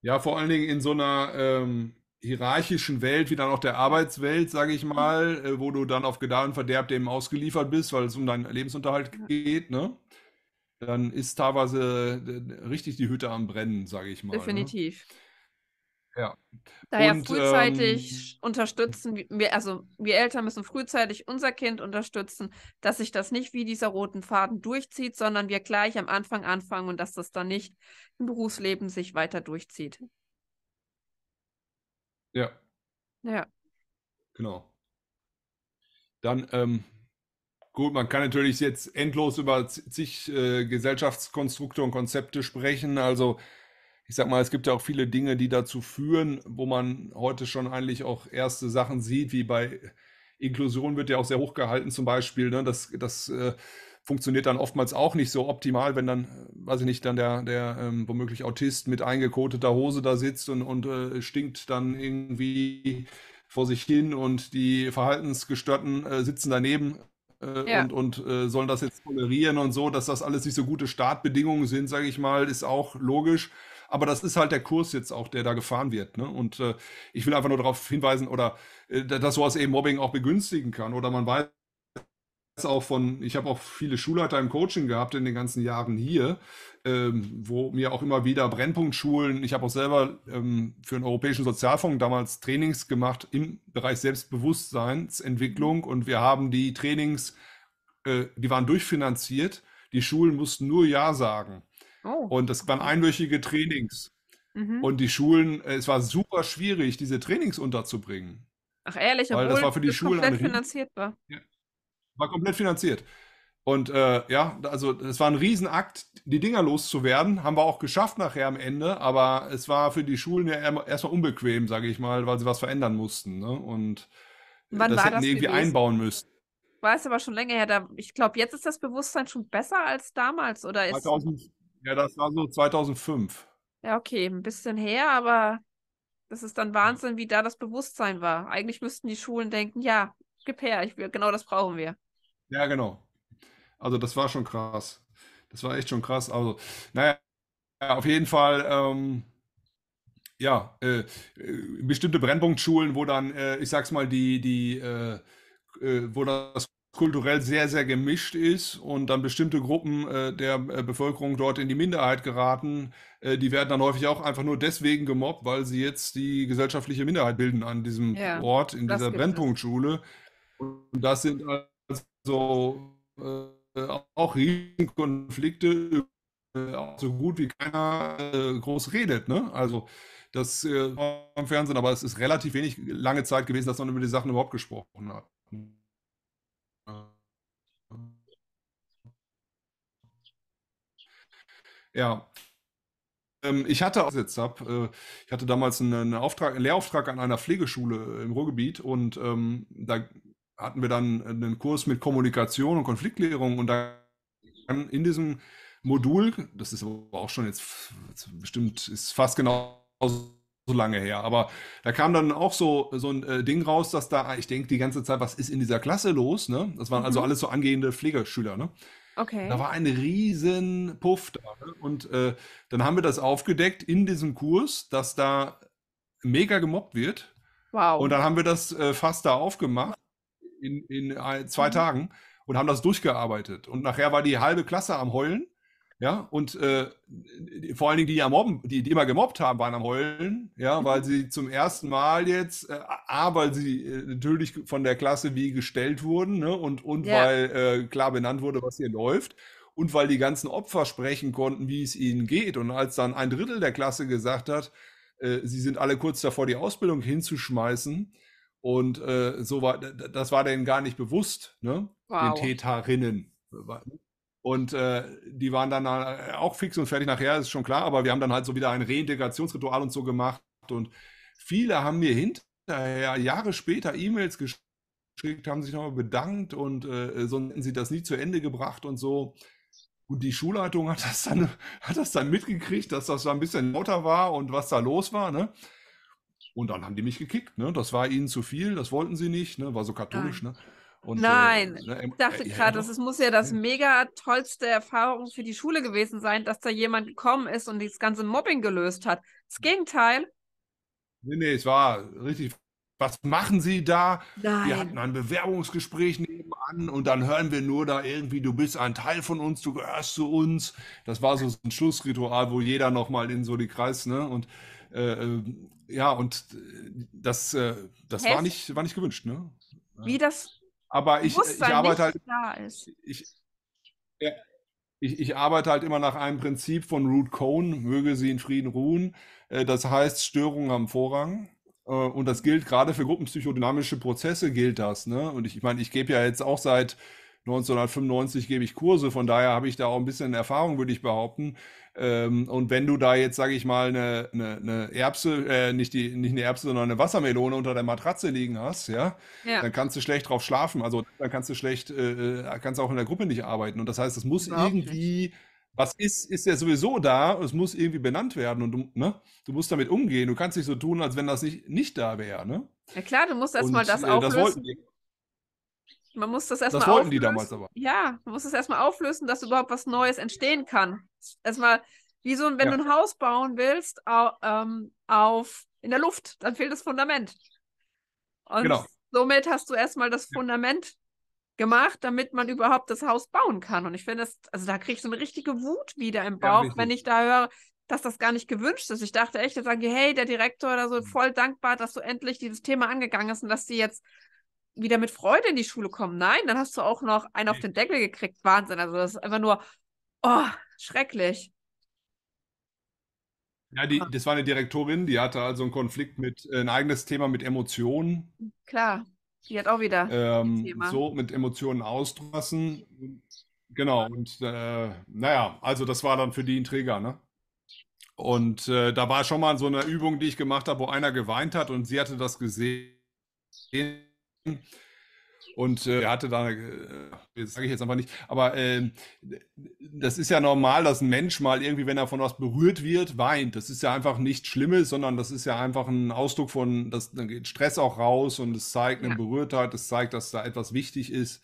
Ja, vor allen Dingen in so einer, ähm, hierarchischen Welt, wie dann auch der Arbeitswelt, sage ich mal, äh, wo du dann auf Gedeih und Verderb ausgeliefert bist, weil es um deinen Lebensunterhalt geht, ne? Dann ist teilweise äh, richtig die Hütte am Brennen, sage ich mal. Ne? Definitiv. Ne? Ja. Daher und, frühzeitig ähm, unterstützen, wir, also wir Eltern müssen frühzeitig unser Kind unterstützen, dass sich das nicht wie dieser roten Faden durchzieht, sondern wir gleich am Anfang anfangen und dass das dann nicht im Berufsleben sich weiter durchzieht. Ja. Ja. Genau. Dann, ähm, gut, man kann natürlich jetzt endlos über zig äh, Gesellschaftskonstrukte und Konzepte sprechen. Also, ich sag mal, es gibt ja auch viele Dinge, die dazu führen, wo man heute schon eigentlich auch erste Sachen sieht, wie bei Inklusion wird ja auch sehr hoch gehalten, zum Beispiel, ne, dass, dass äh, funktioniert dann oftmals auch nicht so optimal, wenn dann, äh, weiß ich nicht, dann der, der ähm, womöglich Autist mit eingekoteter Hose da sitzt und, und äh, stinkt dann irgendwie vor sich hin und die Verhaltensgestörten äh, sitzen daneben. Äh, ja. und, und äh, sollen das jetzt tolerieren und so, dass das alles nicht so gute Startbedingungen sind, sage ich mal, ist auch logisch. Aber das ist halt der Kurs jetzt auch, der da gefahren wird. Ne? Und äh, ich will einfach nur darauf hinweisen, oder äh, dass sowas eben Mobbing auch begünstigen kann. Oder man weiß auch von, ich habe auch viele Schulleiter im Coaching gehabt in den ganzen Jahren hier, ähm, wo mir auch immer wieder Brennpunktschulen, ich habe auch selber ähm, für den Europäischen Sozialfonds damals Trainings gemacht im Bereich Selbstbewusstseinsentwicklung mhm. und wir haben die Trainings, äh, die waren durchfinanziert, die Schulen mussten nur Ja sagen. Oh. Und das waren einwöchige Trainings. Mhm. Und die Schulen, äh, es war super schwierig, diese Trainings unterzubringen. Ach ehrlich, obwohl Weil das war für die Schulen komplett finanziert war. Ja. War komplett finanziert. Und äh, ja, also es war ein Riesenakt, die Dinger loszuwerden. Haben wir auch geschafft nachher am Ende, aber es war für die Schulen ja erm-, erstmal unbequem, sage ich mal, weil sie was verändern mussten. Ne? Und Wann das hätten das irgendwie gewesen? einbauen müssen. War es aber schon länger her. Da, ich glaube, jetzt ist das Bewusstsein schon besser als damals, oder ist Ja, das war so 2005. Ja, okay, ein bisschen her, aber das ist dann Wahnsinn, wie da das Bewusstsein war. Eigentlich müssten die Schulen denken, ja, gib her, ich, genau das brauchen wir. Ja, genau. Also das war schon krass. Das war echt schon krass. Also, naja, auf jeden Fall, ähm, ja, äh, äh, bestimmte Brennpunktschulen, wo dann, äh, ich sag's mal, die, die, äh, äh, wo das kulturell sehr, sehr gemischt ist und dann bestimmte Gruppen äh, der äh, Bevölkerung dort in die Minderheit geraten, äh, die werden dann häufig auch einfach nur deswegen gemobbt, weil sie jetzt die gesellschaftliche Minderheit bilden an diesem ja, Ort, in dieser Brennpunktschule. Und das sind so äh, auch Riesenkonflikte, äh, so gut wie keiner äh, groß redet. Ne? Also das äh, war im Fernsehen, aber es ist relativ wenig lange Zeit gewesen, dass man über die Sachen überhaupt gesprochen hat. Ja. Ähm, ich hatte jetzt ab, äh, ich hatte damals einen, einen, Auftrag, einen Lehrauftrag an einer Pflegeschule im Ruhrgebiet und ähm, da hatten wir dann äh, einen Kurs mit Kommunikation und Konfliktklärung und dann in diesem Modul, das ist aber auch schon jetzt bestimmt, ist fast genau so lange her. Aber da kam dann auch so, so ein äh, Ding raus, dass da, ich denke die ganze Zeit, was ist in dieser Klasse los? Ne? Das waren also mhm. also alles so angehende Pflegeschüler. Ne? Okay. Da war ein riesen Puff da. Ne? Und äh, dann haben wir das aufgedeckt in diesem Kurs, dass da mega gemobbt wird. Wow. Und dann haben wir das äh, fast da aufgemacht in, in äh, zwei mhm. Tagen und haben das durchgearbeitet. Und nachher war die halbe Klasse am Heulen. Ja, und äh, äh vor allen Dingen die, die am Mobben, die, die immer gemobbt haben, waren am Heulen, ja, mhm. weil sie zum ersten Mal jetzt, äh, A, weil sie äh, natürlich von der Klasse wie gestellt wurden, ne, und, und ja. weil äh, klar benannt wurde, was hier läuft, und weil die ganzen Opfer sprechen konnten, wie es ihnen geht. Und als dann ein Drittel der Klasse gesagt hat, äh, sie sind alle kurz davor, die Ausbildung hinzuschmeißen, und äh, so war, das war denen gar nicht bewusst, ne? Wow. Den Täterinnen. Ne? Und äh, die waren dann äh, auch fix und fertig nachher, ist schon klar, aber wir haben dann halt so wieder ein Reintegrationsritual und so gemacht. Und viele haben mir hinterher, Jahre später, E-Mails geschickt, haben sich nochmal bedankt und äh, sonst hätten sie das nie zu Ende gebracht und so. Und die Schulleitung hat das dann, hat das dann mitgekriegt, dass das da ein bisschen lauter war und was da los war. Ne? Und dann haben die mich gekickt, ne? Das war ihnen zu viel, das wollten sie nicht, ne? War so katholisch, Nein. ne? Und, äh, Nein, äh, ne, ich dachte äh, gerade, ja, das muss ja das mega tollste Erfahrung für die Schule gewesen sein, dass da jemand gekommen ist und das ganze Mobbing gelöst hat. Das Gegenteil. Nee, nee, es war richtig. Was machen Sie da? Nein. Wir hatten ein Bewerbungsgespräch nebenan und dann hören wir nur da irgendwie, du bist ein Teil von uns, du gehörst zu uns. Das war so ein Schlussritual, wo jeder nochmal in so die Kreis, ne? Und äh, ähm, ja, und äh, das, äh, das war nicht, war nicht gewünscht, ne? Wie das aber ich, ich arbeite halt. Ich, ja, ich, ich, arbeite halt immer nach einem Prinzip von Ruth Cohn, möge sie in Frieden ruhen. Äh, das heißt, Störungen haben Vorrang. Äh, und das gilt gerade für gruppenpsychodynamische Prozesse, gilt das. Ne? Und ich, meine, ich gebe ja jetzt auch seit 1995 gebe ich Kurse, von daher habe ich da auch ein bisschen Erfahrung, würde ich behaupten. Ähm, und wenn du da jetzt, sage ich mal, eine, eine, eine Erbse, äh, nicht, die, nicht eine Erbse, sondern eine Wassermelone unter der Matratze liegen hast, ja, ja. dann kannst du schlecht drauf schlafen. Also dann kannst du schlecht, äh, äh kannst auch in der Gruppe nicht arbeiten. Und das heißt, es muss Überhaupt irgendwie, nicht. was ist, ist ja sowieso da und es muss irgendwie benannt werden. Und du, ne, du musst damit umgehen. Du kannst nicht so tun, als wenn das nicht, nicht da wäre. Ne? Ja klar, du musst erstmal das, mal das äh, auflösen. Man muss das erstmal. Das wollten auflösen. die damals aber. Ja, man muss das erstmal auflösen, dass überhaupt was Neues entstehen kann. Erstmal, wie so, wenn ja. du ein Haus bauen willst, auf, ähm, auf, in der Luft, dann fehlt das Fundament. Und genau. somit hast du erstmal das Fundament ja. gemacht, damit man überhaupt das Haus bauen kann. Und ich finde also da kriege ich so eine richtige Wut wieder im Bauch, ja, wenn ich da höre, dass das gar nicht gewünscht ist. Ich dachte echt, jetzt sagen die, hey, der Direktor oder so, mhm. voll dankbar, dass du endlich dieses Thema angegangen hast und dass die jetzt wieder mit Freude in die Schule kommen. Nein, dann hast du auch noch einen auf den Deckel gekriegt. Wahnsinn. Also das ist einfach nur, oh, schrecklich. Ja, die, ah. das war eine Direktorin, die hatte also einen Konflikt mit, äh, ein eigenes Thema mit Emotionen. Klar, die hat auch wieder ähm, Thema. so mit Emotionen auslassen. Genau, und äh, naja, also das war dann für die ein Träger, ne? Und äh, da war schon mal so eine Übung, die ich gemacht habe, wo einer geweint hat und sie hatte das gesehen und äh, er hatte da, jetzt äh, sage ich jetzt einfach nicht, aber äh, das ist ja normal, dass ein Mensch mal irgendwie, wenn er von was berührt wird, weint. Das ist ja einfach nichts Schlimmes, sondern das ist ja einfach ein Ausdruck von, das, dann geht Stress auch raus und es zeigt eine ja. Berührtheit, es zeigt, dass da etwas wichtig ist.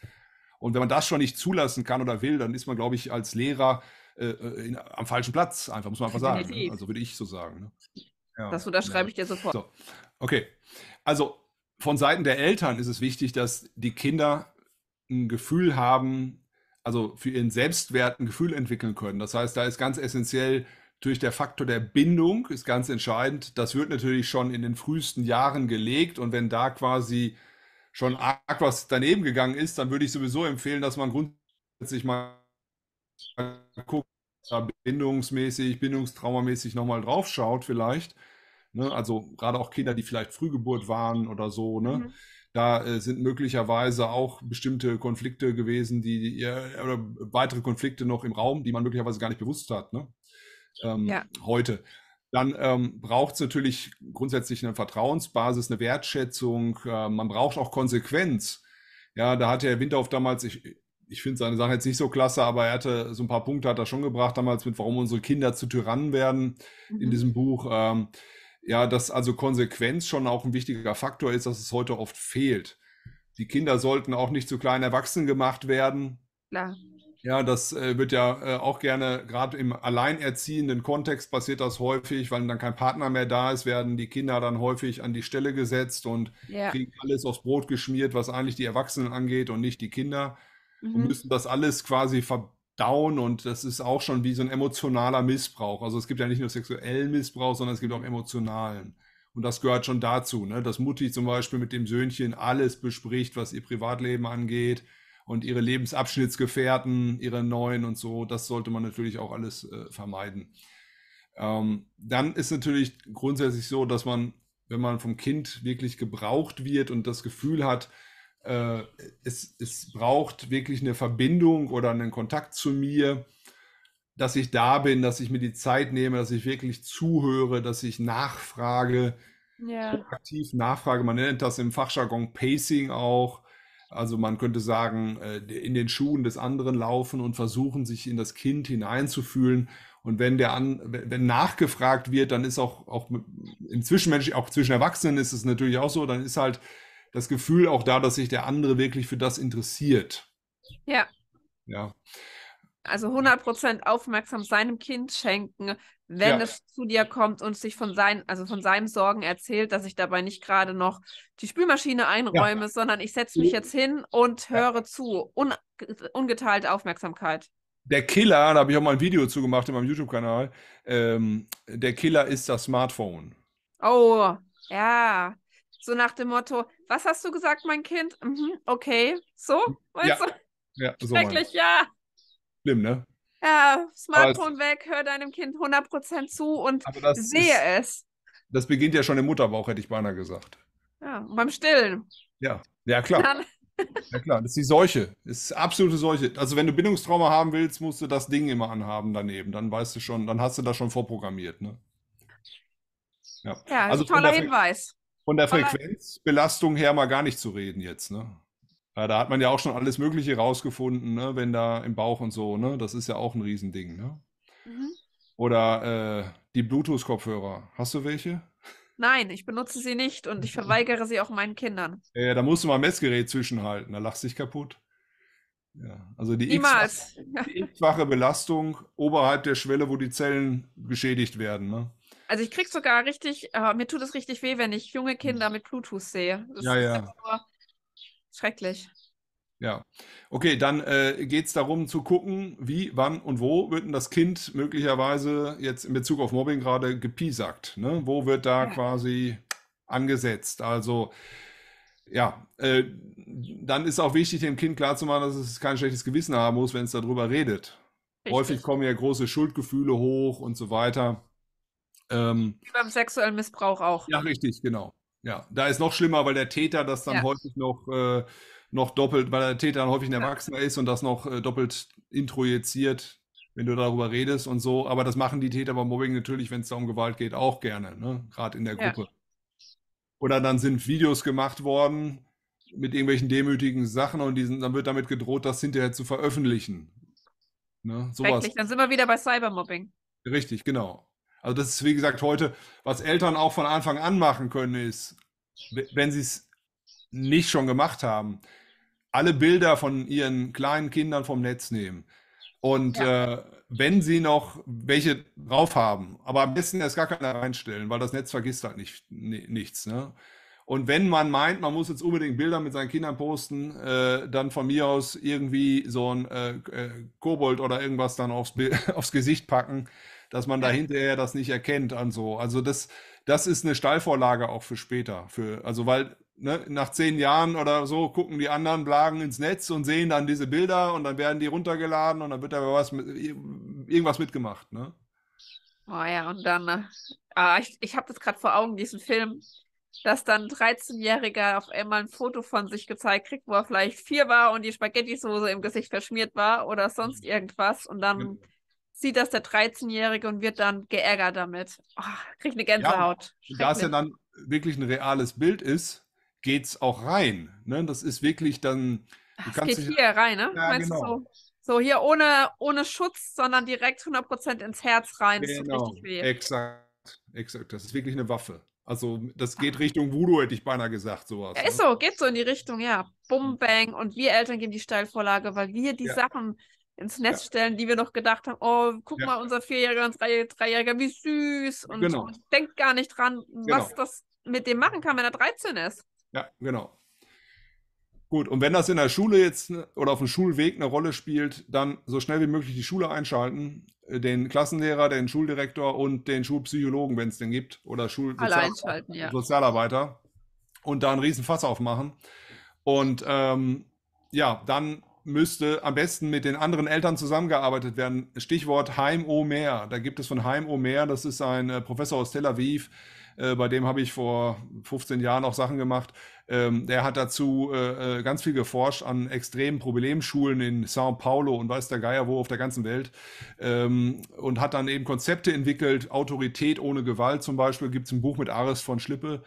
Und wenn man das schon nicht zulassen kann oder will, dann ist man, glaube ich, als Lehrer äh, äh in, am falschen Platz, einfach, muss man einfach sagen. Ne? Also würde ich so sagen. Ne? Ja, das unterschreibe ja. ich dir sofort. So. Okay, also von Seiten der Eltern ist es wichtig, dass die Kinder ein Gefühl haben, also für ihren Selbstwert ein Gefühl entwickeln können. Das heißt, da ist ganz essentiell natürlich der Faktor der Bindung ist ganz entscheidend. Das wird natürlich schon in den frühesten Jahren gelegt und wenn da quasi schon arg was daneben gegangen ist, dann würde ich sowieso empfehlen, dass man grundsätzlich mal guckt, bindungsmäßig, bindungstraumamäßig nochmal draufschaut vielleicht. Ne? Also gerade auch Kinder, die vielleicht Frühgeburt waren oder so. Ne? Mhm. Da äh, sind möglicherweise auch bestimmte Konflikte gewesen, die, äh, oder weitere Konflikte noch im Raum, die man möglicherweise gar nicht bewusst hat. Ne? Ähm, ja. Heute dann ähm, braucht es natürlich grundsätzlich eine Vertrauensbasis, eine Wertschätzung. Äh, man braucht auch Konsequenz. Ja, da hatte Herr Winterhoff damals, ich, ich finde seine Sache jetzt nicht so klasse, aber er hatte so ein paar Punkte hat er schon gebracht damals mit, warum unsere Kinder zu Tyrannen werden mhm. in diesem Buch. Ähm, ja, dass also Konsequenz schon auch ein wichtiger Faktor ist, dass es heute oft fehlt. Die Kinder sollten auch nicht zu kleinen Erwachsenen gemacht werden. Klar. Ja, das äh, wird ja äh, auch gerne, gerade im alleinerziehenden Kontext passiert das häufig, weil dann kein Partner mehr da ist, werden die Kinder dann häufig an die Stelle gesetzt und ja. kriegen alles aufs Brot geschmiert, was eigentlich die Erwachsenen angeht und nicht die Kinder. Mhm. Und müssen das alles quasi ver down und das ist auch schon wie so ein emotionaler Missbrauch. Also es gibt ja nicht nur sexuellen Missbrauch, sondern es gibt auch emotionalen. Und das gehört schon dazu, ne? dass Mutti zum Beispiel mit dem Söhnchen alles bespricht, was ihr Privatleben angeht und ihre Lebensabschnittsgefährten, ihre neuen und so. Das sollte man natürlich auch alles äh, vermeiden. Ähm, dann ist natürlich grundsätzlich so, dass man, wenn man vom Kind wirklich gebraucht wird und das Gefühl hat, äh, es, es braucht wirklich eine Verbindung oder einen Kontakt zu mir, dass ich da bin, dass ich mir die Zeit nehme, dass ich wirklich zuhöre, dass ich nachfrage, ja. aktiv nachfrage. Man nennt das im Fachjargon Pacing auch. Also man könnte sagen, äh, in den Schuhen des anderen laufen und versuchen, sich in das Kind hineinzufühlen. Und wenn der an, wenn nachgefragt wird, dann ist auch, auch im auch zwischen Erwachsenen ist es natürlich auch so, dann ist halt das Gefühl auch da, dass sich der andere wirklich für das interessiert. Ja. Ja. Also 100% aufmerksam seinem Kind schenken, wenn ja. es zu dir kommt und sich von, seinen, also von seinem Sorgen erzählt, dass ich dabei nicht gerade noch die Spülmaschine einräume, ja. sondern ich setze mich jetzt hin und höre ja. zu. Un ungeteilte Aufmerksamkeit. Der Killer, da habe ich auch mal ein Video zu gemacht in meinem YouTube-Kanal, ähm, der Killer ist das Smartphone. Oh, ja. So nach dem Motto, was hast du gesagt, mein Kind? Mhm, okay, so? Weißt ja. du? Ja, so Schrecklich, ja. Schlimm, ne? Ja, Smartphone weg, hör deinem Kind 100% zu und sehe ist, es. Das beginnt ja schon im Mutterbauch, hätte ich beinahe gesagt. Ja, beim Stillen. Ja, ja klar. Dann ja klar, das ist die Seuche. Das ist absolute Seuche. Also wenn du Bindungstrauma haben willst, musst du das Ding immer anhaben daneben. Dann weißt du schon, dann hast du das schon vorprogrammiert. Ne? Ja. ja, also, also toller Hinweis von der Frequenzbelastung her mal gar nicht zu reden jetzt, ne? Ja, da hat man ja auch schon alles Mögliche rausgefunden, ne? wenn da im Bauch und so, ne? Das ist ja auch ein Riesending, ne? Mhm. Oder äh, die Bluetooth-Kopfhörer. Hast du welche? Nein, ich benutze sie nicht und ich verweigere sie auch meinen Kindern. Äh, da musst du mal ein Messgerät zwischenhalten, da lachst du dich kaputt. Ja, also die x-fache Belastung oberhalb der Schwelle, wo die Zellen geschädigt werden. Ne? Also ich krieg sogar richtig, äh, mir tut es richtig weh, wenn ich junge Kinder hm. mit Bluetooth sehe. Das ja, ja. schrecklich. Ja. Okay, dann äh, geht es darum zu gucken, wie, wann und wo wird denn das Kind möglicherweise jetzt in Bezug auf Mobbing gerade gepiesackt? Ne? Wo wird da ja. quasi angesetzt? Also ja, äh, dann ist auch wichtig, dem Kind klarzumachen, dass es kein schlechtes Gewissen haben muss, wenn es darüber redet. Richtig. Häufig kommen ja große Schuldgefühle hoch und so weiter. Ähm, Wie beim sexuellen Missbrauch auch. Ja, richtig, genau. Ja, da ist noch schlimmer, weil der Täter das dann ja. häufig noch, äh, noch doppelt, weil der Täter dann häufig ein Erwachsener ja. ist und das noch äh, doppelt introjiziert, wenn du darüber redest und so. Aber das machen die Täter beim Mobbing natürlich, wenn es da um Gewalt geht, auch gerne, ne? gerade in der Gruppe. Ja. Oder dann sind Videos gemacht worden mit irgendwelchen demütigen Sachen und diesen, dann wird damit gedroht, das hinterher zu veröffentlichen. Ne? Sowas. dann sind wir wieder bei Cybermobbing. Richtig, genau. Also das ist, wie gesagt, heute, was Eltern auch von Anfang an machen können, ist, wenn sie es nicht schon gemacht haben, alle Bilder von ihren kleinen Kindern vom Netz nehmen. Und ja. äh, wenn sie noch welche drauf haben, aber am besten erst gar keine reinstellen, weil das Netz vergisst halt nicht, nichts. Ne? Und wenn man meint, man muss jetzt unbedingt Bilder mit seinen Kindern posten, äh, dann von mir aus irgendwie so ein äh, äh Kobold oder irgendwas dann aufs, aufs Gesicht packen dass man da hinterher das nicht erkennt und so. Also das, das ist eine Stallvorlage auch für später. Für, also weil ne, nach zehn Jahren oder so gucken die anderen Blagen ins Netz und sehen dann diese Bilder und dann werden die runtergeladen und dann wird da was mit, irgendwas mitgemacht. Ne? Oh ja, und dann, äh, ah, ich, ich habe das gerade vor Augen, diesen Film, dass dann ein 13-Jähriger auf einmal ein Foto von sich gezeigt kriegt, wo er vielleicht vier war und die Spaghetti-Soße im Gesicht verschmiert war oder sonst mhm. irgendwas. Und dann genau sieht das der 13-Jährige und wird dann geärgert damit. Oh, kriegt eine Gänsehaut. Ja, da es ja dann wirklich ein reales Bild ist, geht es auch rein. Ne? Das ist wirklich dann. Das es geht hier rein, ne? Ja, Meinst genau. du so, so hier ohne, ohne Schutz, sondern direkt 100% ins Herz rein. Genau, exakt, exakt. Das ist wirklich eine Waffe. Also das geht Richtung Voodoo, hätte ich beinahe gesagt, sowas. Ja, ne? ist so, geht so in die Richtung, ja. Bum, hm. bang. Und wir Eltern geben die Steilvorlage, weil wir die ja. Sachen ins Nest ja. stellen, die wir noch gedacht haben, oh, guck ja. mal, unser Vierjähriger, unser Dreijähriger, wie süß und, genau. denkt gar nicht dran, genau. was das mit dem machen kann, wenn er 13 ist. Ja, genau. Gut, und wenn das in der Schule jetzt ne, oder auf dem Schulweg eine Rolle spielt, dann so schnell wie möglich die Schule einschalten, äh, den Klassenlehrer, den Schuldirektor und den Schulpsychologen, wenn es den gibt, oder Schulsozialarbeiter ja. Sozialarbeiter, und da einen Riesenfass aufmachen. Und ähm, ja, dann müsste am besten mit den anderen Eltern zusammengearbeitet werden. Stichwort Heim Omer. Da gibt es von Heim Omer, das ist ein äh, Professor aus Tel Aviv, äh, bei dem habe ich vor 15 Jahren auch Sachen gemacht. Ähm, der hat dazu äh, äh ganz viel geforscht an extremen Problemschulen in Sao Paulo und weiß der Geier wo auf der ganzen Welt ähm, und hat dann eben Konzepte entwickelt. Autorität ohne Gewalt zum Beispiel gibt es ein Buch mit Aris von Schlippe.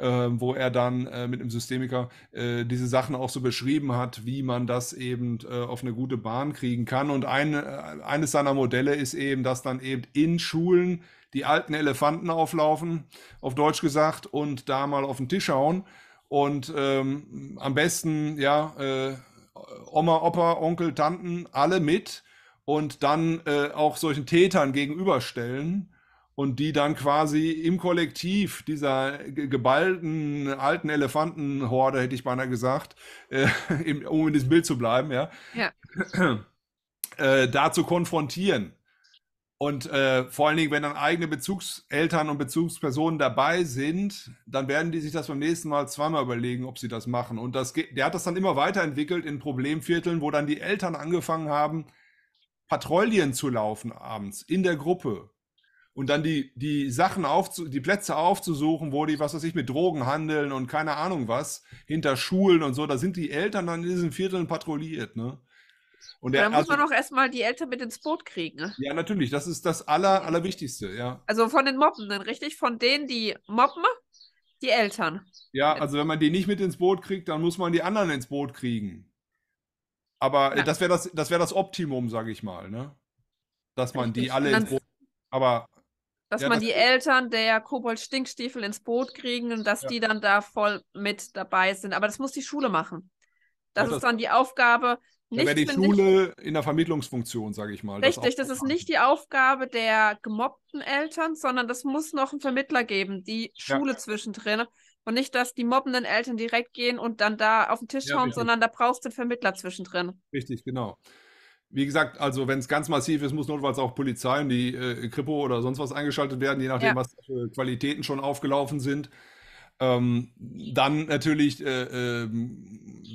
Ähm, wo er dann äh, mit einem Systemiker äh, diese Sachen auch so beschrieben hat, wie man das eben äh, auf eine gute Bahn kriegen kann. Und ein, eines seiner Modelle ist eben, dass dann eben in Schulen die alten Elefanten auflaufen, auf Deutsch gesagt, und da mal auf den Tisch hauen. Und ähm, am besten, ja, äh, Oma, Opa, Onkel, Tanten, alle mit und dann äh, auch solchen Tätern gegenüberstellen und die dann quasi im Kollektiv dieser geballten alten Elefantenhorde, hätte ich beinahe gesagt, äh, im, um in diesem Bild zu bleiben, ja, ja. Äh, da zu konfrontieren. Und äh, vor allen Dingen, wenn dann eigene Bezugseltern und Bezugspersonen dabei sind, dann werden die sich das beim nächsten Mal zweimal überlegen, ob sie das machen. Und das, der hat das dann immer weiterentwickelt in Problemvierteln, wo dann die Eltern angefangen haben, Patrouillen zu laufen abends in der Gruppe und dann die, die Sachen aufzu, die Plätze aufzusuchen, wo die, was weiß ich, mit Drogen handeln und keine Ahnung was, hinter Schulen und so, da sind die Eltern dann in diesen Vierteln patrouilliert, ne? Und der, da muss also man auch erstmal die Eltern mit ins Boot kriegen. Ne? Ja, natürlich. Das ist das Aller, Allerwichtigste, ja. Also von den Mobbenden, richtig? Von denen, die mobben, die Eltern. Ja, also wenn man die nicht mit ins Boot kriegt, dann muss man die anderen ins Boot kriegen. Aber äh, ja. das wäre das, das, wär das Optimum, sage ich mal, ne? Dass man richtig. die alle ins Boot. Aber dass ja, man die Eltern der Kobold-Stinkstiefel ins Boot kriegen und dass ja. die dann da voll mit dabei sind. Aber das muss die Schule machen. Das, das ist dann die Aufgabe. Nicht, da wäre die Schule ich, in der Vermittlungsfunktion, sage ich mal. Richtig, das, das ist nicht die Aufgabe der gemobbten Eltern, sondern das muss noch einen Vermittler geben, die Schule ja. zwischendrin. Und nicht, dass die mobbenden Eltern direkt gehen und dann da auf den Tisch ja, hauen, richtig. sondern da brauchst du einen Vermittler zwischendrin. Richtig, genau. Wie gesagt, also wenn es ganz massiv ist, muss notfalls auch Polizei und die äh, Kripo oder sonst was eingeschaltet werden, je nachdem, ja. was für Qualitäten schon aufgelaufen sind. Ähm, dann natürlich äh, äh,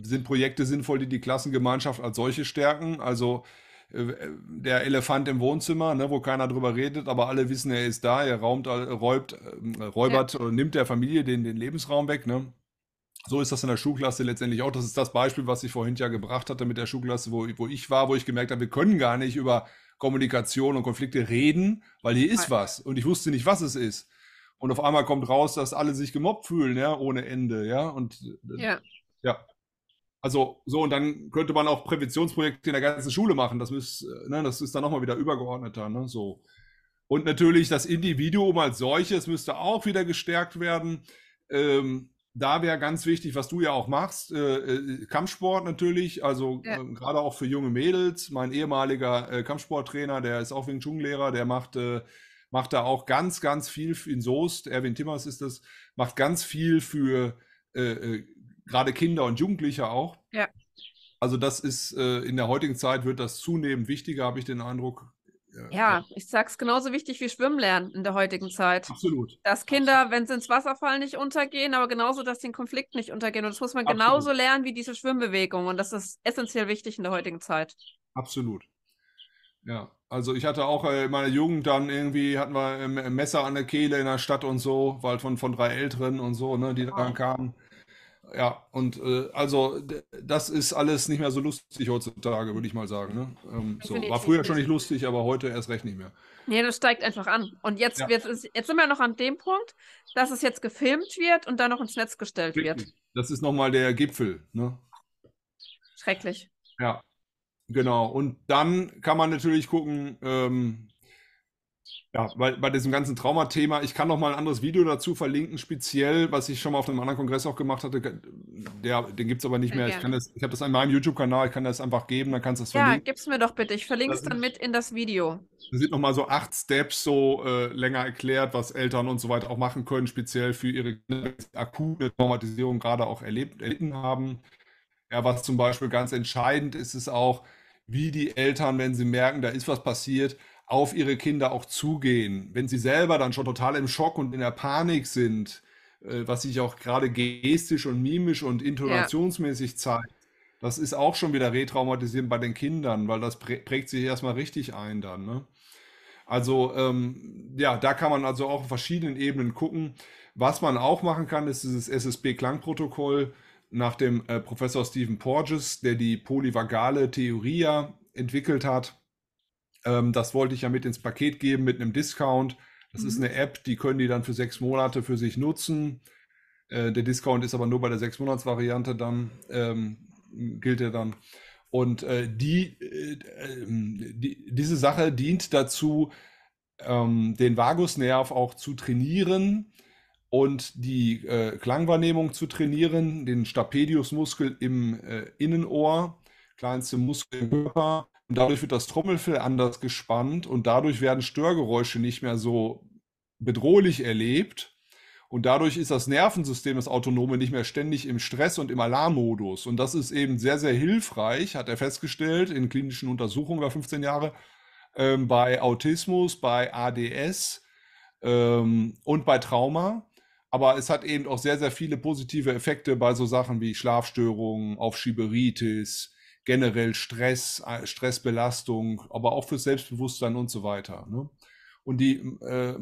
sind Projekte sinnvoll, die die Klassengemeinschaft als solche stärken. Also äh, der Elefant im Wohnzimmer, ne, wo keiner drüber redet, aber alle wissen, er ist da, er raumt, äh, räubt, ähm, räubert, ja. nimmt der Familie den, den Lebensraum weg. Ne? So ist das in der Schulklasse letztendlich auch. Das ist das Beispiel, was ich vorhin ja gebracht hatte mit der Schulklasse, wo, wo ich war, wo ich gemerkt habe, wir können gar nicht über Kommunikation und Konflikte reden, weil hier ist was und ich wusste nicht, was es ist. Und auf einmal kommt raus, dass alle sich gemobbt fühlen, ja, ohne Ende, ja. Und äh, ja. ja. Also so, und dann könnte man auch Präventionsprojekte in der ganzen Schule machen. Das, müsst, äh, ne, das ist dann nochmal wieder übergeordneter, ne, so. Und natürlich das Individuum als solches müsste auch wieder gestärkt werden. Ähm, da wäre ganz wichtig, was du ja auch machst, äh, äh Kampfsport natürlich, also ja. äh, gerade auch für junge Mädels. Mein ehemaliger äh, Kampfsporttrainer, der ist auch wegen Dschungellehrer, der macht äh, macht da auch ganz ganz viel in Soest. Erwin Timmers ist das, macht ganz viel für äh, gerade Kinder und Jugendliche auch. Ja. Also das ist in der heutigen Zeit wird das zunehmend wichtiger, habe ich den Eindruck ja, ja, ich sag's genauso wichtig wie Schwimmen lernen in der heutigen Zeit. Absolut. Dass Kinder, wenn sie ins Wasser fallen, nicht untergehen, aber genauso, dass sie den Konflikt nicht untergehen. Und das muss man Absolut. genauso lernen wie diese Schwimmbewegung. Und das ist essentiell wichtig in der heutigen Zeit. Absolut. Ja, also ich hatte auch äh, in meiner Jugend dann irgendwie, hatten wir ähm, ein Messer an der Kehle in der Stadt und so, weil von, von drei Älteren und so, ne, die genau. dann kamen. Ja, und äh, also das ist alles nicht mehr so lustig heutzutage, würde ich mal sagen. Ne? Ähm, so. War früher schon nicht lustig, aber heute erst recht nicht mehr. Nee, das steigt einfach an. Und jetzt, ja. wird es, jetzt sind wir noch an dem Punkt, dass es jetzt gefilmt wird und dann noch ins Netz gestellt wird. Das ist nochmal der Gipfel. Ne? Schrecklich. Ja, genau. Und dann kann man natürlich gucken, ähm, ja, bei, bei diesem ganzen Traumathema, ich kann noch mal ein anderes Video dazu verlinken, speziell, was ich schon mal auf einem anderen Kongress auch gemacht hatte. Der, den gibt es aber nicht mehr. Ja. Ich, ich habe das an meinem YouTube-Kanal, ich kann das einfach geben, dann kannst du das verlinken. Ja, gib es mir doch bitte. Ich verlinke es dann mit in das Video. Da sind nochmal so acht Steps so äh, länger erklärt, was Eltern und so weiter auch machen können, speziell für ihre akute Traumatisierung gerade auch erlebt, erlitten haben. Ja, was zum Beispiel ganz entscheidend ist, ist auch, wie die Eltern, wenn sie merken, da ist was passiert, auf ihre Kinder auch zugehen. Wenn sie selber dann schon total im Schock und in der Panik sind, äh, was sich auch gerade gestisch und mimisch und intonationsmäßig ja. zeigt, das ist auch schon wieder retraumatisierend bei den Kindern, weil das prägt sich erstmal richtig ein dann. Ne? Also ähm, ja, da kann man also auch auf verschiedenen Ebenen gucken. Was man auch machen kann, ist dieses SSB-Klangprotokoll nach dem äh, Professor Stephen Porges, der die polyvagale Theoria entwickelt hat. Ähm, das wollte ich ja mit ins Paket geben mit einem Discount. Das mhm. ist eine App, die können die dann für sechs Monate für sich nutzen. Äh, der Discount ist aber nur bei der sechs Monats Variante dann ähm, gilt er dann. Und äh, die, äh, äh, ähm, die, diese Sache dient dazu, ähm, den Vagusnerv auch zu trainieren und die äh, Klangwahrnehmung zu trainieren, den Stapediusmuskel im äh, Innenohr, kleinste Muskel im Körper, und dadurch wird das Trommelfell anders gespannt und dadurch werden Störgeräusche nicht mehr so bedrohlich erlebt. Und dadurch ist das Nervensystem des Autonome nicht mehr ständig im Stress und im Alarmmodus. Und das ist eben sehr, sehr hilfreich, hat er festgestellt in klinischen Untersuchungen über 15 Jahre, ähm, bei Autismus, bei ADS ähm, und bei Trauma. Aber es hat eben auch sehr, sehr viele positive Effekte bei so Sachen wie Schlafstörungen, auf Aufschieberitis, generell Stress, äh, Stressbelastung, aber auch für Selbstbewusstsein und so weiter. Ne? Und die, äh,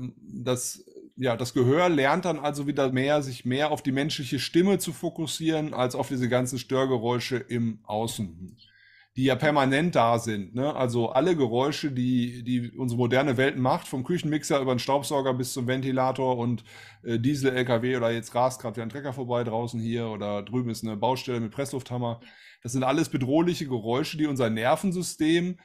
das, ja, das Gehör lernt dann also wieder mehr, sich mehr auf die menschliche Stimme zu fokussieren, als auf diese ganzen Störgeräusche im Außen, die ja permanent da sind. Ne? Also alle Geräusche, die, die unsere moderne Welt macht, vom Küchenmixer über den Staubsauger bis zum Ventilator und äh, Diesel, LKW oder jetzt rast gerade wieder ein Trecker vorbei draußen hier oder drüben ist eine Baustelle mit Presslufthammer. Das sind alles bedrohliche Geräusche, die unser Nervensystem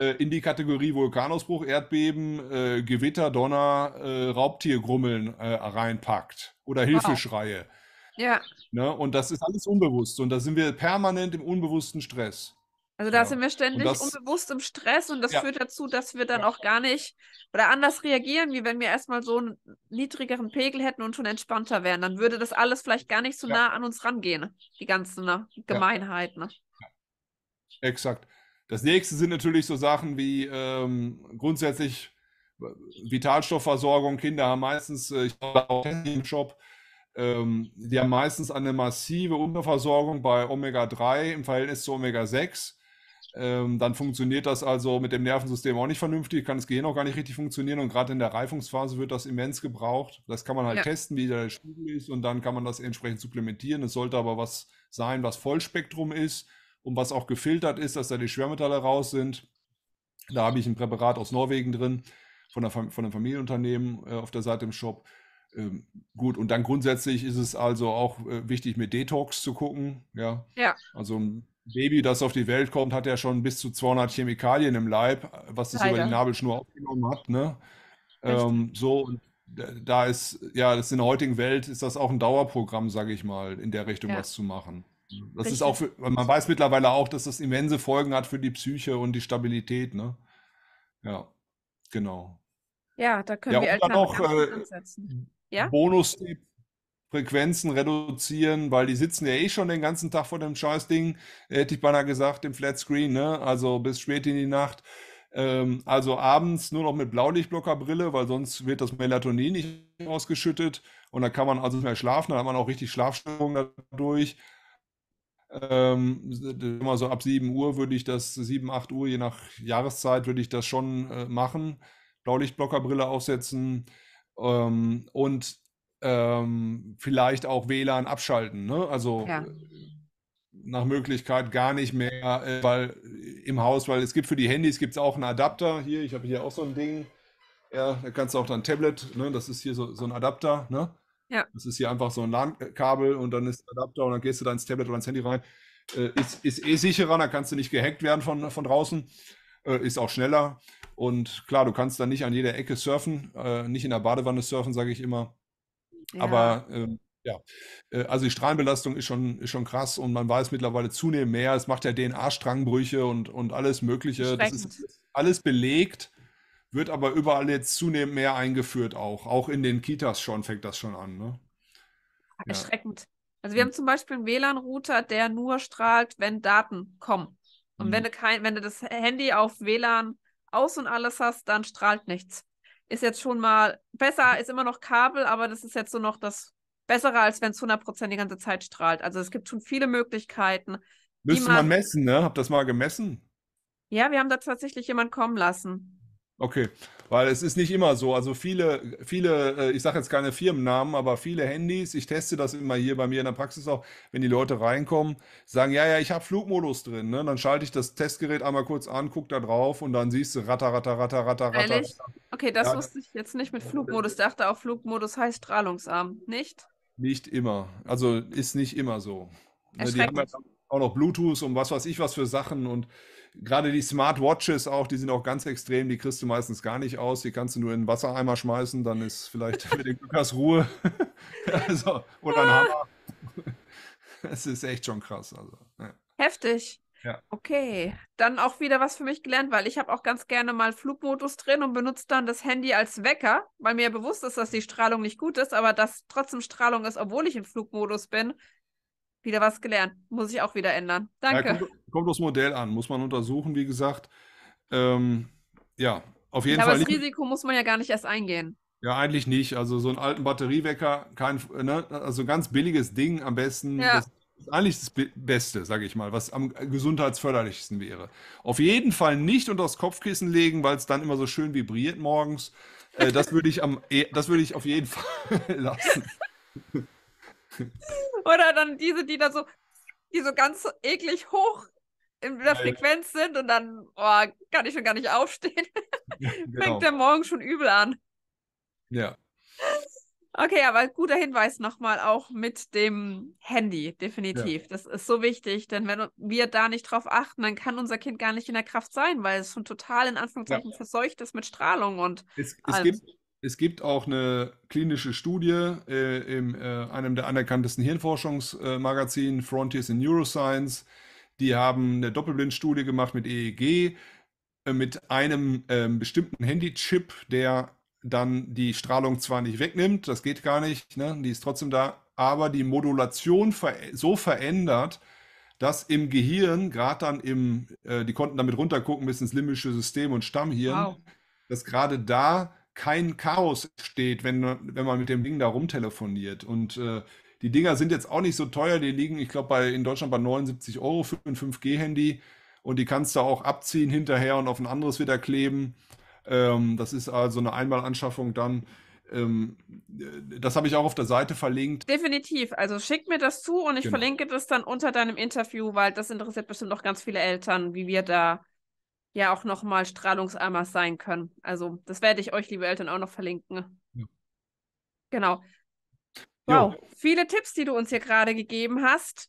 äh, in die Kategorie Vulkanausbruch, Erdbeben, äh, Gewitter, Donner, äh, Raubtiergrummeln äh, reinpackt oder Hilfeschreie. Wow. Ja. Ne? Und das ist alles unbewusst und da sind wir permanent im unbewussten Stress. Also da ja. sind wir ständig das, unbewusst im Stress und das ja. führt dazu, dass wir dann ja. auch gar nicht oder anders reagieren, wie wenn wir erstmal so einen niedrigeren Pegel hätten und schon entspannter wären. Dann würde das alles vielleicht gar nicht so nah an uns rangehen, die ganzen ne, Gemeinheiten. Ne? Exakt. Das nächste sind natürlich so Sachen wie ähm, grundsätzlich äh, Vitalstoffversorgung. Kinder haben meistens, äh, ich habe auch im Shop, ähm, die haben meistens eine massive Unterversorgung bei Omega-3 im Verhältnis zu Omega-6 ähm, dann funktioniert das also mit dem Nervensystem auch nicht vernünftig, kann das Gehirn auch gar nicht richtig funktionieren und gerade in der Reifungsphase wird das immens gebraucht. Das kann man halt ja. testen, wie der Spiegel ist und dann kann man das entsprechend supplementieren. Es sollte aber was sein, was Vollspektrum ist und was auch gefiltert ist, dass da die Schwermetalle raus sind. Da habe ich ein Präparat aus Norwegen drin, von, der, von einem Familienunternehmen äh, auf der Seite im Shop. Ähm, gut, und dann grundsätzlich ist es also auch äh, wichtig, mit Detox zu gucken. Ja. ja. Also ein Baby, das auf die Welt kommt, hat ja schon bis zu 200 Chemikalien im Leib, was es über die Nabelschnur aufgenommen hat. Ne? Ähm, so, da ist, ja, das in der heutigen Welt ist das auch ein Dauerprogramm, sage ich mal, in der Richtung ja. was zu machen. Das Richtig. ist auch, für, man weiß mittlerweile auch, dass das immense Folgen hat für die Psyche und die Stabilität, ne? Ja, genau. Ja, da können ja, wir Eltern auch äh, ansetzen. ja? Bonus-Tipp, Frequenzen reduzieren, weil die sitzen ja eh schon den ganzen Tag vor dem Scheißding, hätte ich beinahe gesagt, im Flatscreen, ne? Also bis spät in die Nacht. Ähm, also abends nur noch mit Blaulichtblockerbrille, weil sonst wird das Melatonin nicht ausgeschüttet und dann kann man also nicht mehr schlafen, dann hat man auch richtig Schlafstörungen dadurch. Ähm, immer so ab 7 Uhr würde ich das, 7, 8 Uhr, je nach Jahreszeit, würde ich das schon äh, machen. Blaulichtblockerbrille aufsetzen. Ähm, und ähm, vielleicht auch WLAN abschalten. Ne? Also ja. nach Möglichkeit gar nicht mehr, äh, weil äh, im Haus, weil es gibt für die Handys gibt's auch einen Adapter. Hier, ich habe hier auch so ein Ding. Ja, da kannst du auch dein Tablet, ne? das ist hier so, so ein Adapter. Ne? Ja. Das ist hier einfach so ein LAN-Kabel und dann ist der Adapter und dann gehst du da ins Tablet oder ins Handy rein. Äh, ist, ist eh sicherer, da kannst du nicht gehackt werden von, von draußen. Äh, ist auch schneller. Und klar, du kannst dann nicht an jeder Ecke surfen, äh, nicht in der Badewanne surfen, sage ich immer. Aber ähm, ja, äh, also die Strahlenbelastung ist schon, ist schon krass und man weiß mittlerweile zunehmend mehr. Es macht ja DNA-Strangbrüche und, und alles Mögliche. Das ist alles belegt, wird aber überall jetzt zunehmend mehr eingeführt auch. Auch in den Kitas schon fängt das schon an. Ne? Erschreckend. Ja. Also wir hm. haben zum Beispiel einen WLAN-Router, der nur strahlt, wenn Daten kommen. Und mhm. wenn, hm. du kein, wenn du das Handy auf WLAN aus und alles hast, dann strahlt nichts ist jetzt schon mal besser, ist immer noch Kabel, aber das ist jetzt so noch das Bessere, als wenn es 100% die ganze Zeit strahlt. Also es gibt schon viele Möglichkeiten. Müsste man, man messen, ne? Habt das mal gemessen? Ja, wir haben da tatsächlich jemand kommen lassen. Okay, weil es ist nicht immer so. Also viele, viele, äh, ich sage jetzt keine Firmennamen, aber viele Handys, ich teste das immer hier bei mir in der Praxis auch, wenn die Leute reinkommen, sagen, ja, ja, ich habe Flugmodus drin. Ne? Dann schalte ich das Testgerät einmal kurz an, guck da drauf und dann siehst du ratter, ratter, ratter, ratter, ratter. Okay, das ja. wusste ich jetzt nicht mit Flugmodus. Ich dachte auch, Flugmodus heißt strahlungsarm, nicht? Nicht immer. Also ist nicht immer so. Ne, die haben ja auch noch Bluetooth und was weiß ich was für Sachen und gerade die Smartwatches auch, die sind auch ganz extrem, die kriegst du meistens gar nicht aus, die kannst du nur in den Wassereimer schmeißen, dann ist vielleicht mit dem Lukas Ruhe also, oder ein ah. Hammer. Es ist echt schon krass. Also, ja. Heftig. Ja. Okay, dann auch wieder was für mich gelernt, weil ich habe auch ganz gerne mal Flugmodus drin und benutze dann das Handy als Wecker, weil mir bewusst ist, dass die Strahlung nicht gut ist, aber dass trotzdem Strahlung ist, obwohl ich im Flugmodus bin, wieder was gelernt. Muss ich auch wieder ändern. Danke. Ja, kommt, kommt aufs Modell an, muss man untersuchen, wie gesagt. Ähm, ja, auf jeden ja, Fall. Aber das Risiko muss man ja gar nicht erst eingehen. Ja, eigentlich nicht. Also so einen alten Batteriewecker, kein, ne? also ganz billiges Ding am besten. Ja. Das ist eigentlich das Beste, sage ich mal, was am gesundheitsförderlichsten wäre. Auf jeden Fall nicht unter das Kopfkissen legen, weil es dann immer so schön vibriert morgens. Äh, das würde ich am, e, das würde ich auf jeden Fall lassen. Oder dann diese, die da so, die so ganz eklig hoch in der Frequenz sind und dann oh, kann ich schon gar nicht aufstehen. genau. Fängt der Morgen schon übel an. Ja. Okay, aber guter Hinweis nochmal auch mit dem Handy, definitiv. Ja. Das ist so wichtig, denn wenn wir da nicht drauf achten, dann kann unser Kind gar nicht in der Kraft sein, weil es schon total in Anführungszeichen ja. verseucht ist mit Strahlung und. Es, es gibt, es gibt auch eine klinische Studie äh, in äh, einem der anerkanntesten Hirnforschungsmagazinen, äh, Frontiers in Neuroscience. Die haben eine Doppelblindstudie gemacht mit EEG, äh, mit einem ähm, bestimmten Handychip, der dann die Strahlung zwar nicht wegnimmt, das geht gar nicht, ne? die ist trotzdem da, aber die Modulation ver so verändert, dass im Gehirn, gerade dann im, äh, die konnten damit runtergucken bis ins limbische System und Stammhirn, wow. dass gerade da kein Chaos entsteht, wenn, wenn man mit dem Ding da rumtelefoniert. Und äh, die Dinger sind jetzt auch nicht so teuer. Die liegen, ich glaube, in Deutschland bei 79 Euro für ein 5G-Handy. Und die kannst du auch abziehen hinterher und auf ein anderes wieder kleben. Ähm, das ist also eine Einmalanschaffung dann. Ähm, das habe ich auch auf der Seite verlinkt. Definitiv. Also schick mir das zu und ich genau. verlinke das dann unter deinem Interview, weil das interessiert bestimmt auch ganz viele Eltern, wie wir da ja auch nochmal strahlungsarmer sein können. Also das werde ich euch, liebe Eltern, auch noch verlinken. Ja. Genau. Wow, jo. viele Tipps, die du uns hier gerade gegeben hast.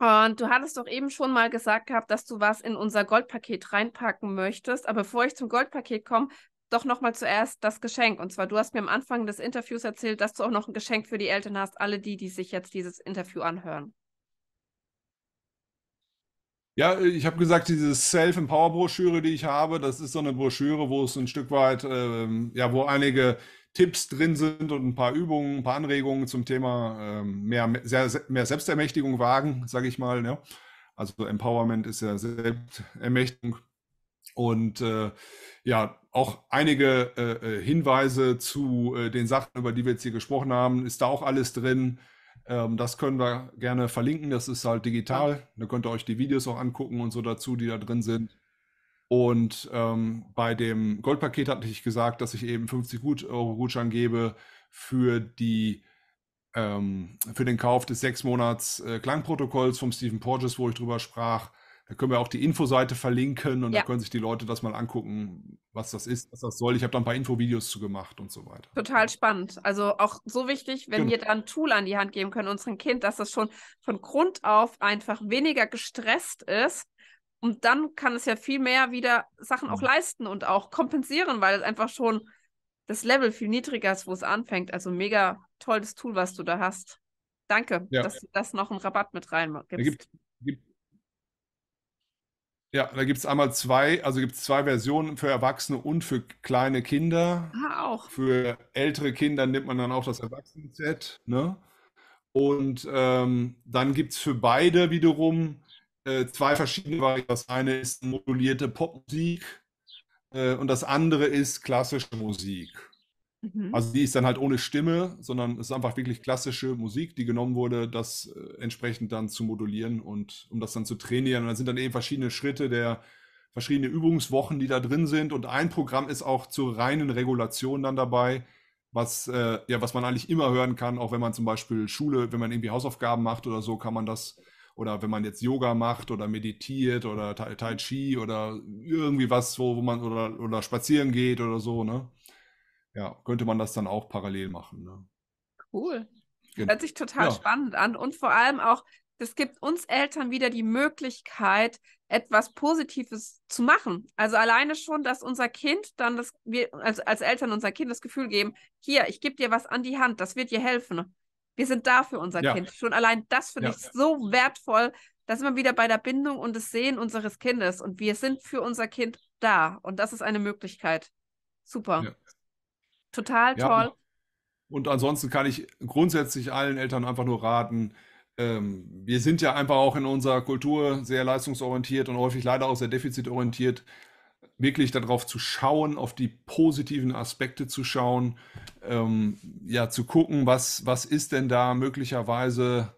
Und du hattest doch eben schon mal gesagt gehabt, dass du was in unser Goldpaket reinpacken möchtest. Aber bevor ich zum Goldpaket komme, doch nochmal zuerst das Geschenk. Und zwar, du hast mir am Anfang des Interviews erzählt, dass du auch noch ein Geschenk für die Eltern hast, alle die, die sich jetzt dieses Interview anhören. Ja, ich habe gesagt, diese Self-Empower-Broschüre, die ich habe, das ist so eine Broschüre, wo es ein Stück weit, ähm, ja, wo einige Tipps drin sind und ein paar Übungen, ein paar Anregungen zum Thema ähm, mehr, sehr, mehr Selbstermächtigung wagen, sage ich mal. Ne? Also Empowerment ist ja Selbstermächtigung. Und äh, ja, auch einige äh, äh, Hinweise zu äh, den Sachen, über die wir jetzt hier gesprochen haben, ist da auch alles drin. Ähm, das können wir gerne verlinken. Das ist halt digital. Da könnt ihr euch die Videos auch angucken und so dazu, die da drin sind. Und ähm, bei dem Goldpaket hatte ich gesagt, dass ich eben 50 Gut Euro Gutschein gebe für die ähm, für den Kauf des sechs Monats äh, Klangprotokolls vom Stephen Porges, wo ich drüber sprach. Da können wir auch die Infoseite verlinken und ja. da können sich die Leute das mal angucken, was das ist, was das soll. Ich habe da ein paar Infovideos zu gemacht und so weiter. Total spannend. Also auch so wichtig, wenn genau. wir da ein Tool an die Hand geben können, unserem Kind, dass das schon von Grund auf einfach weniger gestresst ist. Und dann kann es ja viel mehr wieder Sachen auch mhm. leisten und auch kompensieren, weil es einfach schon das Level viel niedriger ist, wo es anfängt. Also mega tolles Tool, was du da hast. Danke, ja. dass du das noch einen Rabatt mit reinmachst. Ja, da gibt es einmal zwei, also gibt es zwei Versionen für Erwachsene und für kleine Kinder. Ah, auch. Für ältere Kinder nimmt man dann auch das Erwachsenen-Set. Ne? Und ähm, dann gibt es für beide wiederum äh, zwei verschiedene Varianten. Das eine ist modulierte Popmusik äh, und das andere ist klassische Musik. Mhm. Also die ist dann halt ohne Stimme, sondern es ist einfach wirklich klassische Musik, die genommen wurde, das äh, entsprechend dann zu modulieren und um das dann zu trainieren. Und dann sind dann eben verschiedene Schritte der verschiedene Übungswochen, die da drin sind. Und ein Programm ist auch zur reinen Regulation dann dabei, was, äh, ja, was man eigentlich immer hören kann, auch wenn man zum Beispiel Schule, wenn man irgendwie Hausaufgaben macht oder so, kann man das oder wenn man jetzt Yoga macht oder meditiert oder Tai, tai Chi oder irgendwie was, wo, wo man oder, oder spazieren geht oder so, ne? ja, könnte man das dann auch parallel machen. Ne? Cool. Genau. Hört sich total ja. spannend an und vor allem auch, das gibt uns Eltern wieder die Möglichkeit, etwas Positives zu machen. Also alleine schon, dass unser Kind dann das, wir also als Eltern unser Kind das Gefühl geben, hier, ich gebe dir was an die Hand, das wird dir helfen. Wir sind da für unser ja. Kind. Schon allein das finde ja. ich so wertvoll. Da sind wir wieder bei der Bindung und das Sehen unseres Kindes. Und wir sind für unser Kind da. Und das ist eine Möglichkeit. Super. Ja. Total toll. Ja. Und ansonsten kann ich grundsätzlich allen Eltern einfach nur raten, ähm, wir sind ja einfach auch in unserer Kultur sehr leistungsorientiert und häufig leider auch sehr defizitorientiert, wirklich darauf zu schauen, auf die positiven Aspekte zu schauen, ähm, ja, zu gucken, was, was ist denn da möglicherweise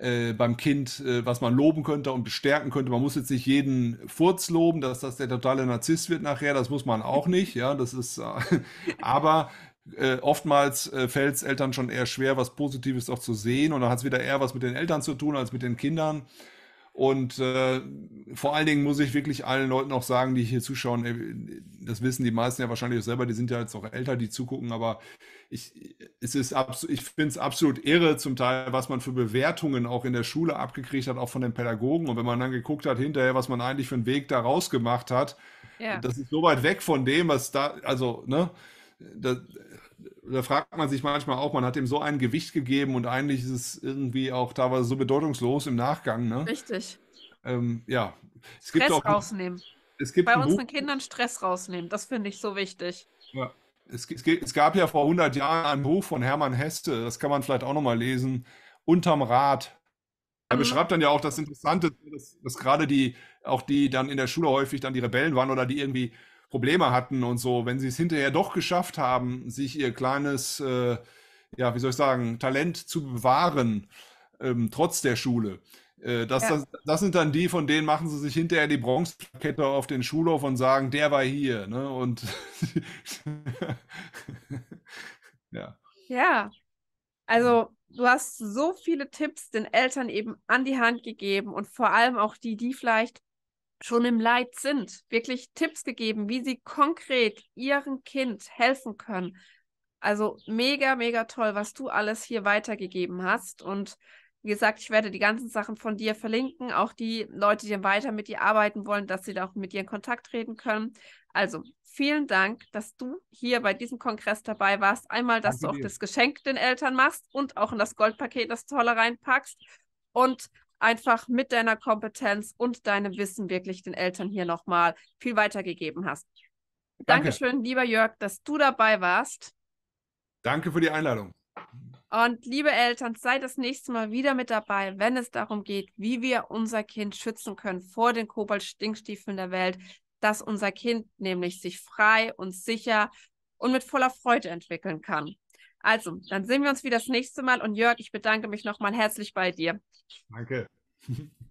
äh, beim Kind, äh, was man loben könnte und bestärken könnte. Man muss jetzt nicht jeden Furz loben, dass das der totale Narzisst wird nachher, das muss man auch nicht, ja, das ist, äh, aber äh, oftmals äh, fällt es Eltern schon eher schwer, was Positives auch zu sehen und dann hat es wieder eher was mit den Eltern zu tun als mit den Kindern. Und äh, vor allen Dingen muss ich wirklich allen Leuten auch sagen, die hier zuschauen, das wissen die meisten ja wahrscheinlich auch selber, die sind ja jetzt auch älter, die zugucken, aber ich, ich finde es absolut irre zum Teil, was man für Bewertungen auch in der Schule abgekriegt hat, auch von den Pädagogen. Und wenn man dann geguckt hat hinterher, was man eigentlich für einen Weg da rausgemacht hat, ja. das ist so weit weg von dem, was da, also, ne, das, da fragt man sich manchmal auch, man hat ihm so ein Gewicht gegeben und eigentlich ist es irgendwie auch teilweise so bedeutungslos im Nachgang. Ne? Richtig. Ähm, ja. Es Stress gibt auch, rausnehmen. Es gibt Bei unseren Kindern Stress rausnehmen, das finde ich so wichtig. Ja. Es, es, es, gab ja vor 100 Jahren ein Buch von Hermann Heste, das kann man vielleicht auch nochmal lesen, Unterm Rad. Er mhm. beschreibt dann ja auch das Interessante, dass, dass gerade die, auch die dann in der Schule häufig dann die Rebellen waren oder die irgendwie Probleme hatten und so, wenn sie es hinterher doch geschafft haben, sich ihr kleines, äh, ja, wie soll ich sagen, Talent zu bewahren, ähm, trotz der Schule. Äh, das, ja. das, das, sind dann die, von denen machen sie sich hinterher die Bronzeplakette auf den Schulhof und sagen, der war hier. Ne? Und ja. Ja. Also du hast so viele Tipps den Eltern eben an die Hand gegeben und vor allem auch die, die vielleicht schon im Leid sind, wirklich Tipps gegeben, wie sie konkret ihrem Kind helfen können. Also mega, mega toll, was du alles hier weitergegeben hast. Und wie gesagt, ich werde die ganzen Sachen von dir verlinken, auch die Leute, die weiter mit dir arbeiten wollen, dass sie da auch mit dir in Kontakt treten können. Also vielen Dank, dass du hier bei diesem Kongress dabei warst. Einmal, dass Danke du auch dir. das Geschenk den Eltern machst und auch in das Goldpaket das Tolle reinpackst. Und einfach mit deiner Kompetenz und deinem Wissen wirklich den Eltern hier nochmal viel weitergegeben hast. Danke. Dankeschön, lieber Jörg, dass du dabei warst. Danke für die Einladung. Und liebe Eltern, seid das nächste Mal wieder mit dabei, wenn es darum geht, wie wir unser Kind schützen können vor den Kobold-Stinkstiefeln der Welt, dass unser Kind nämlich sich frei und sicher und mit voller Freude entwickeln kann. Also, dann sehen wir uns wieder das nächste Mal und Jörg, ich bedanke mich nochmal herzlich bei dir. Danke.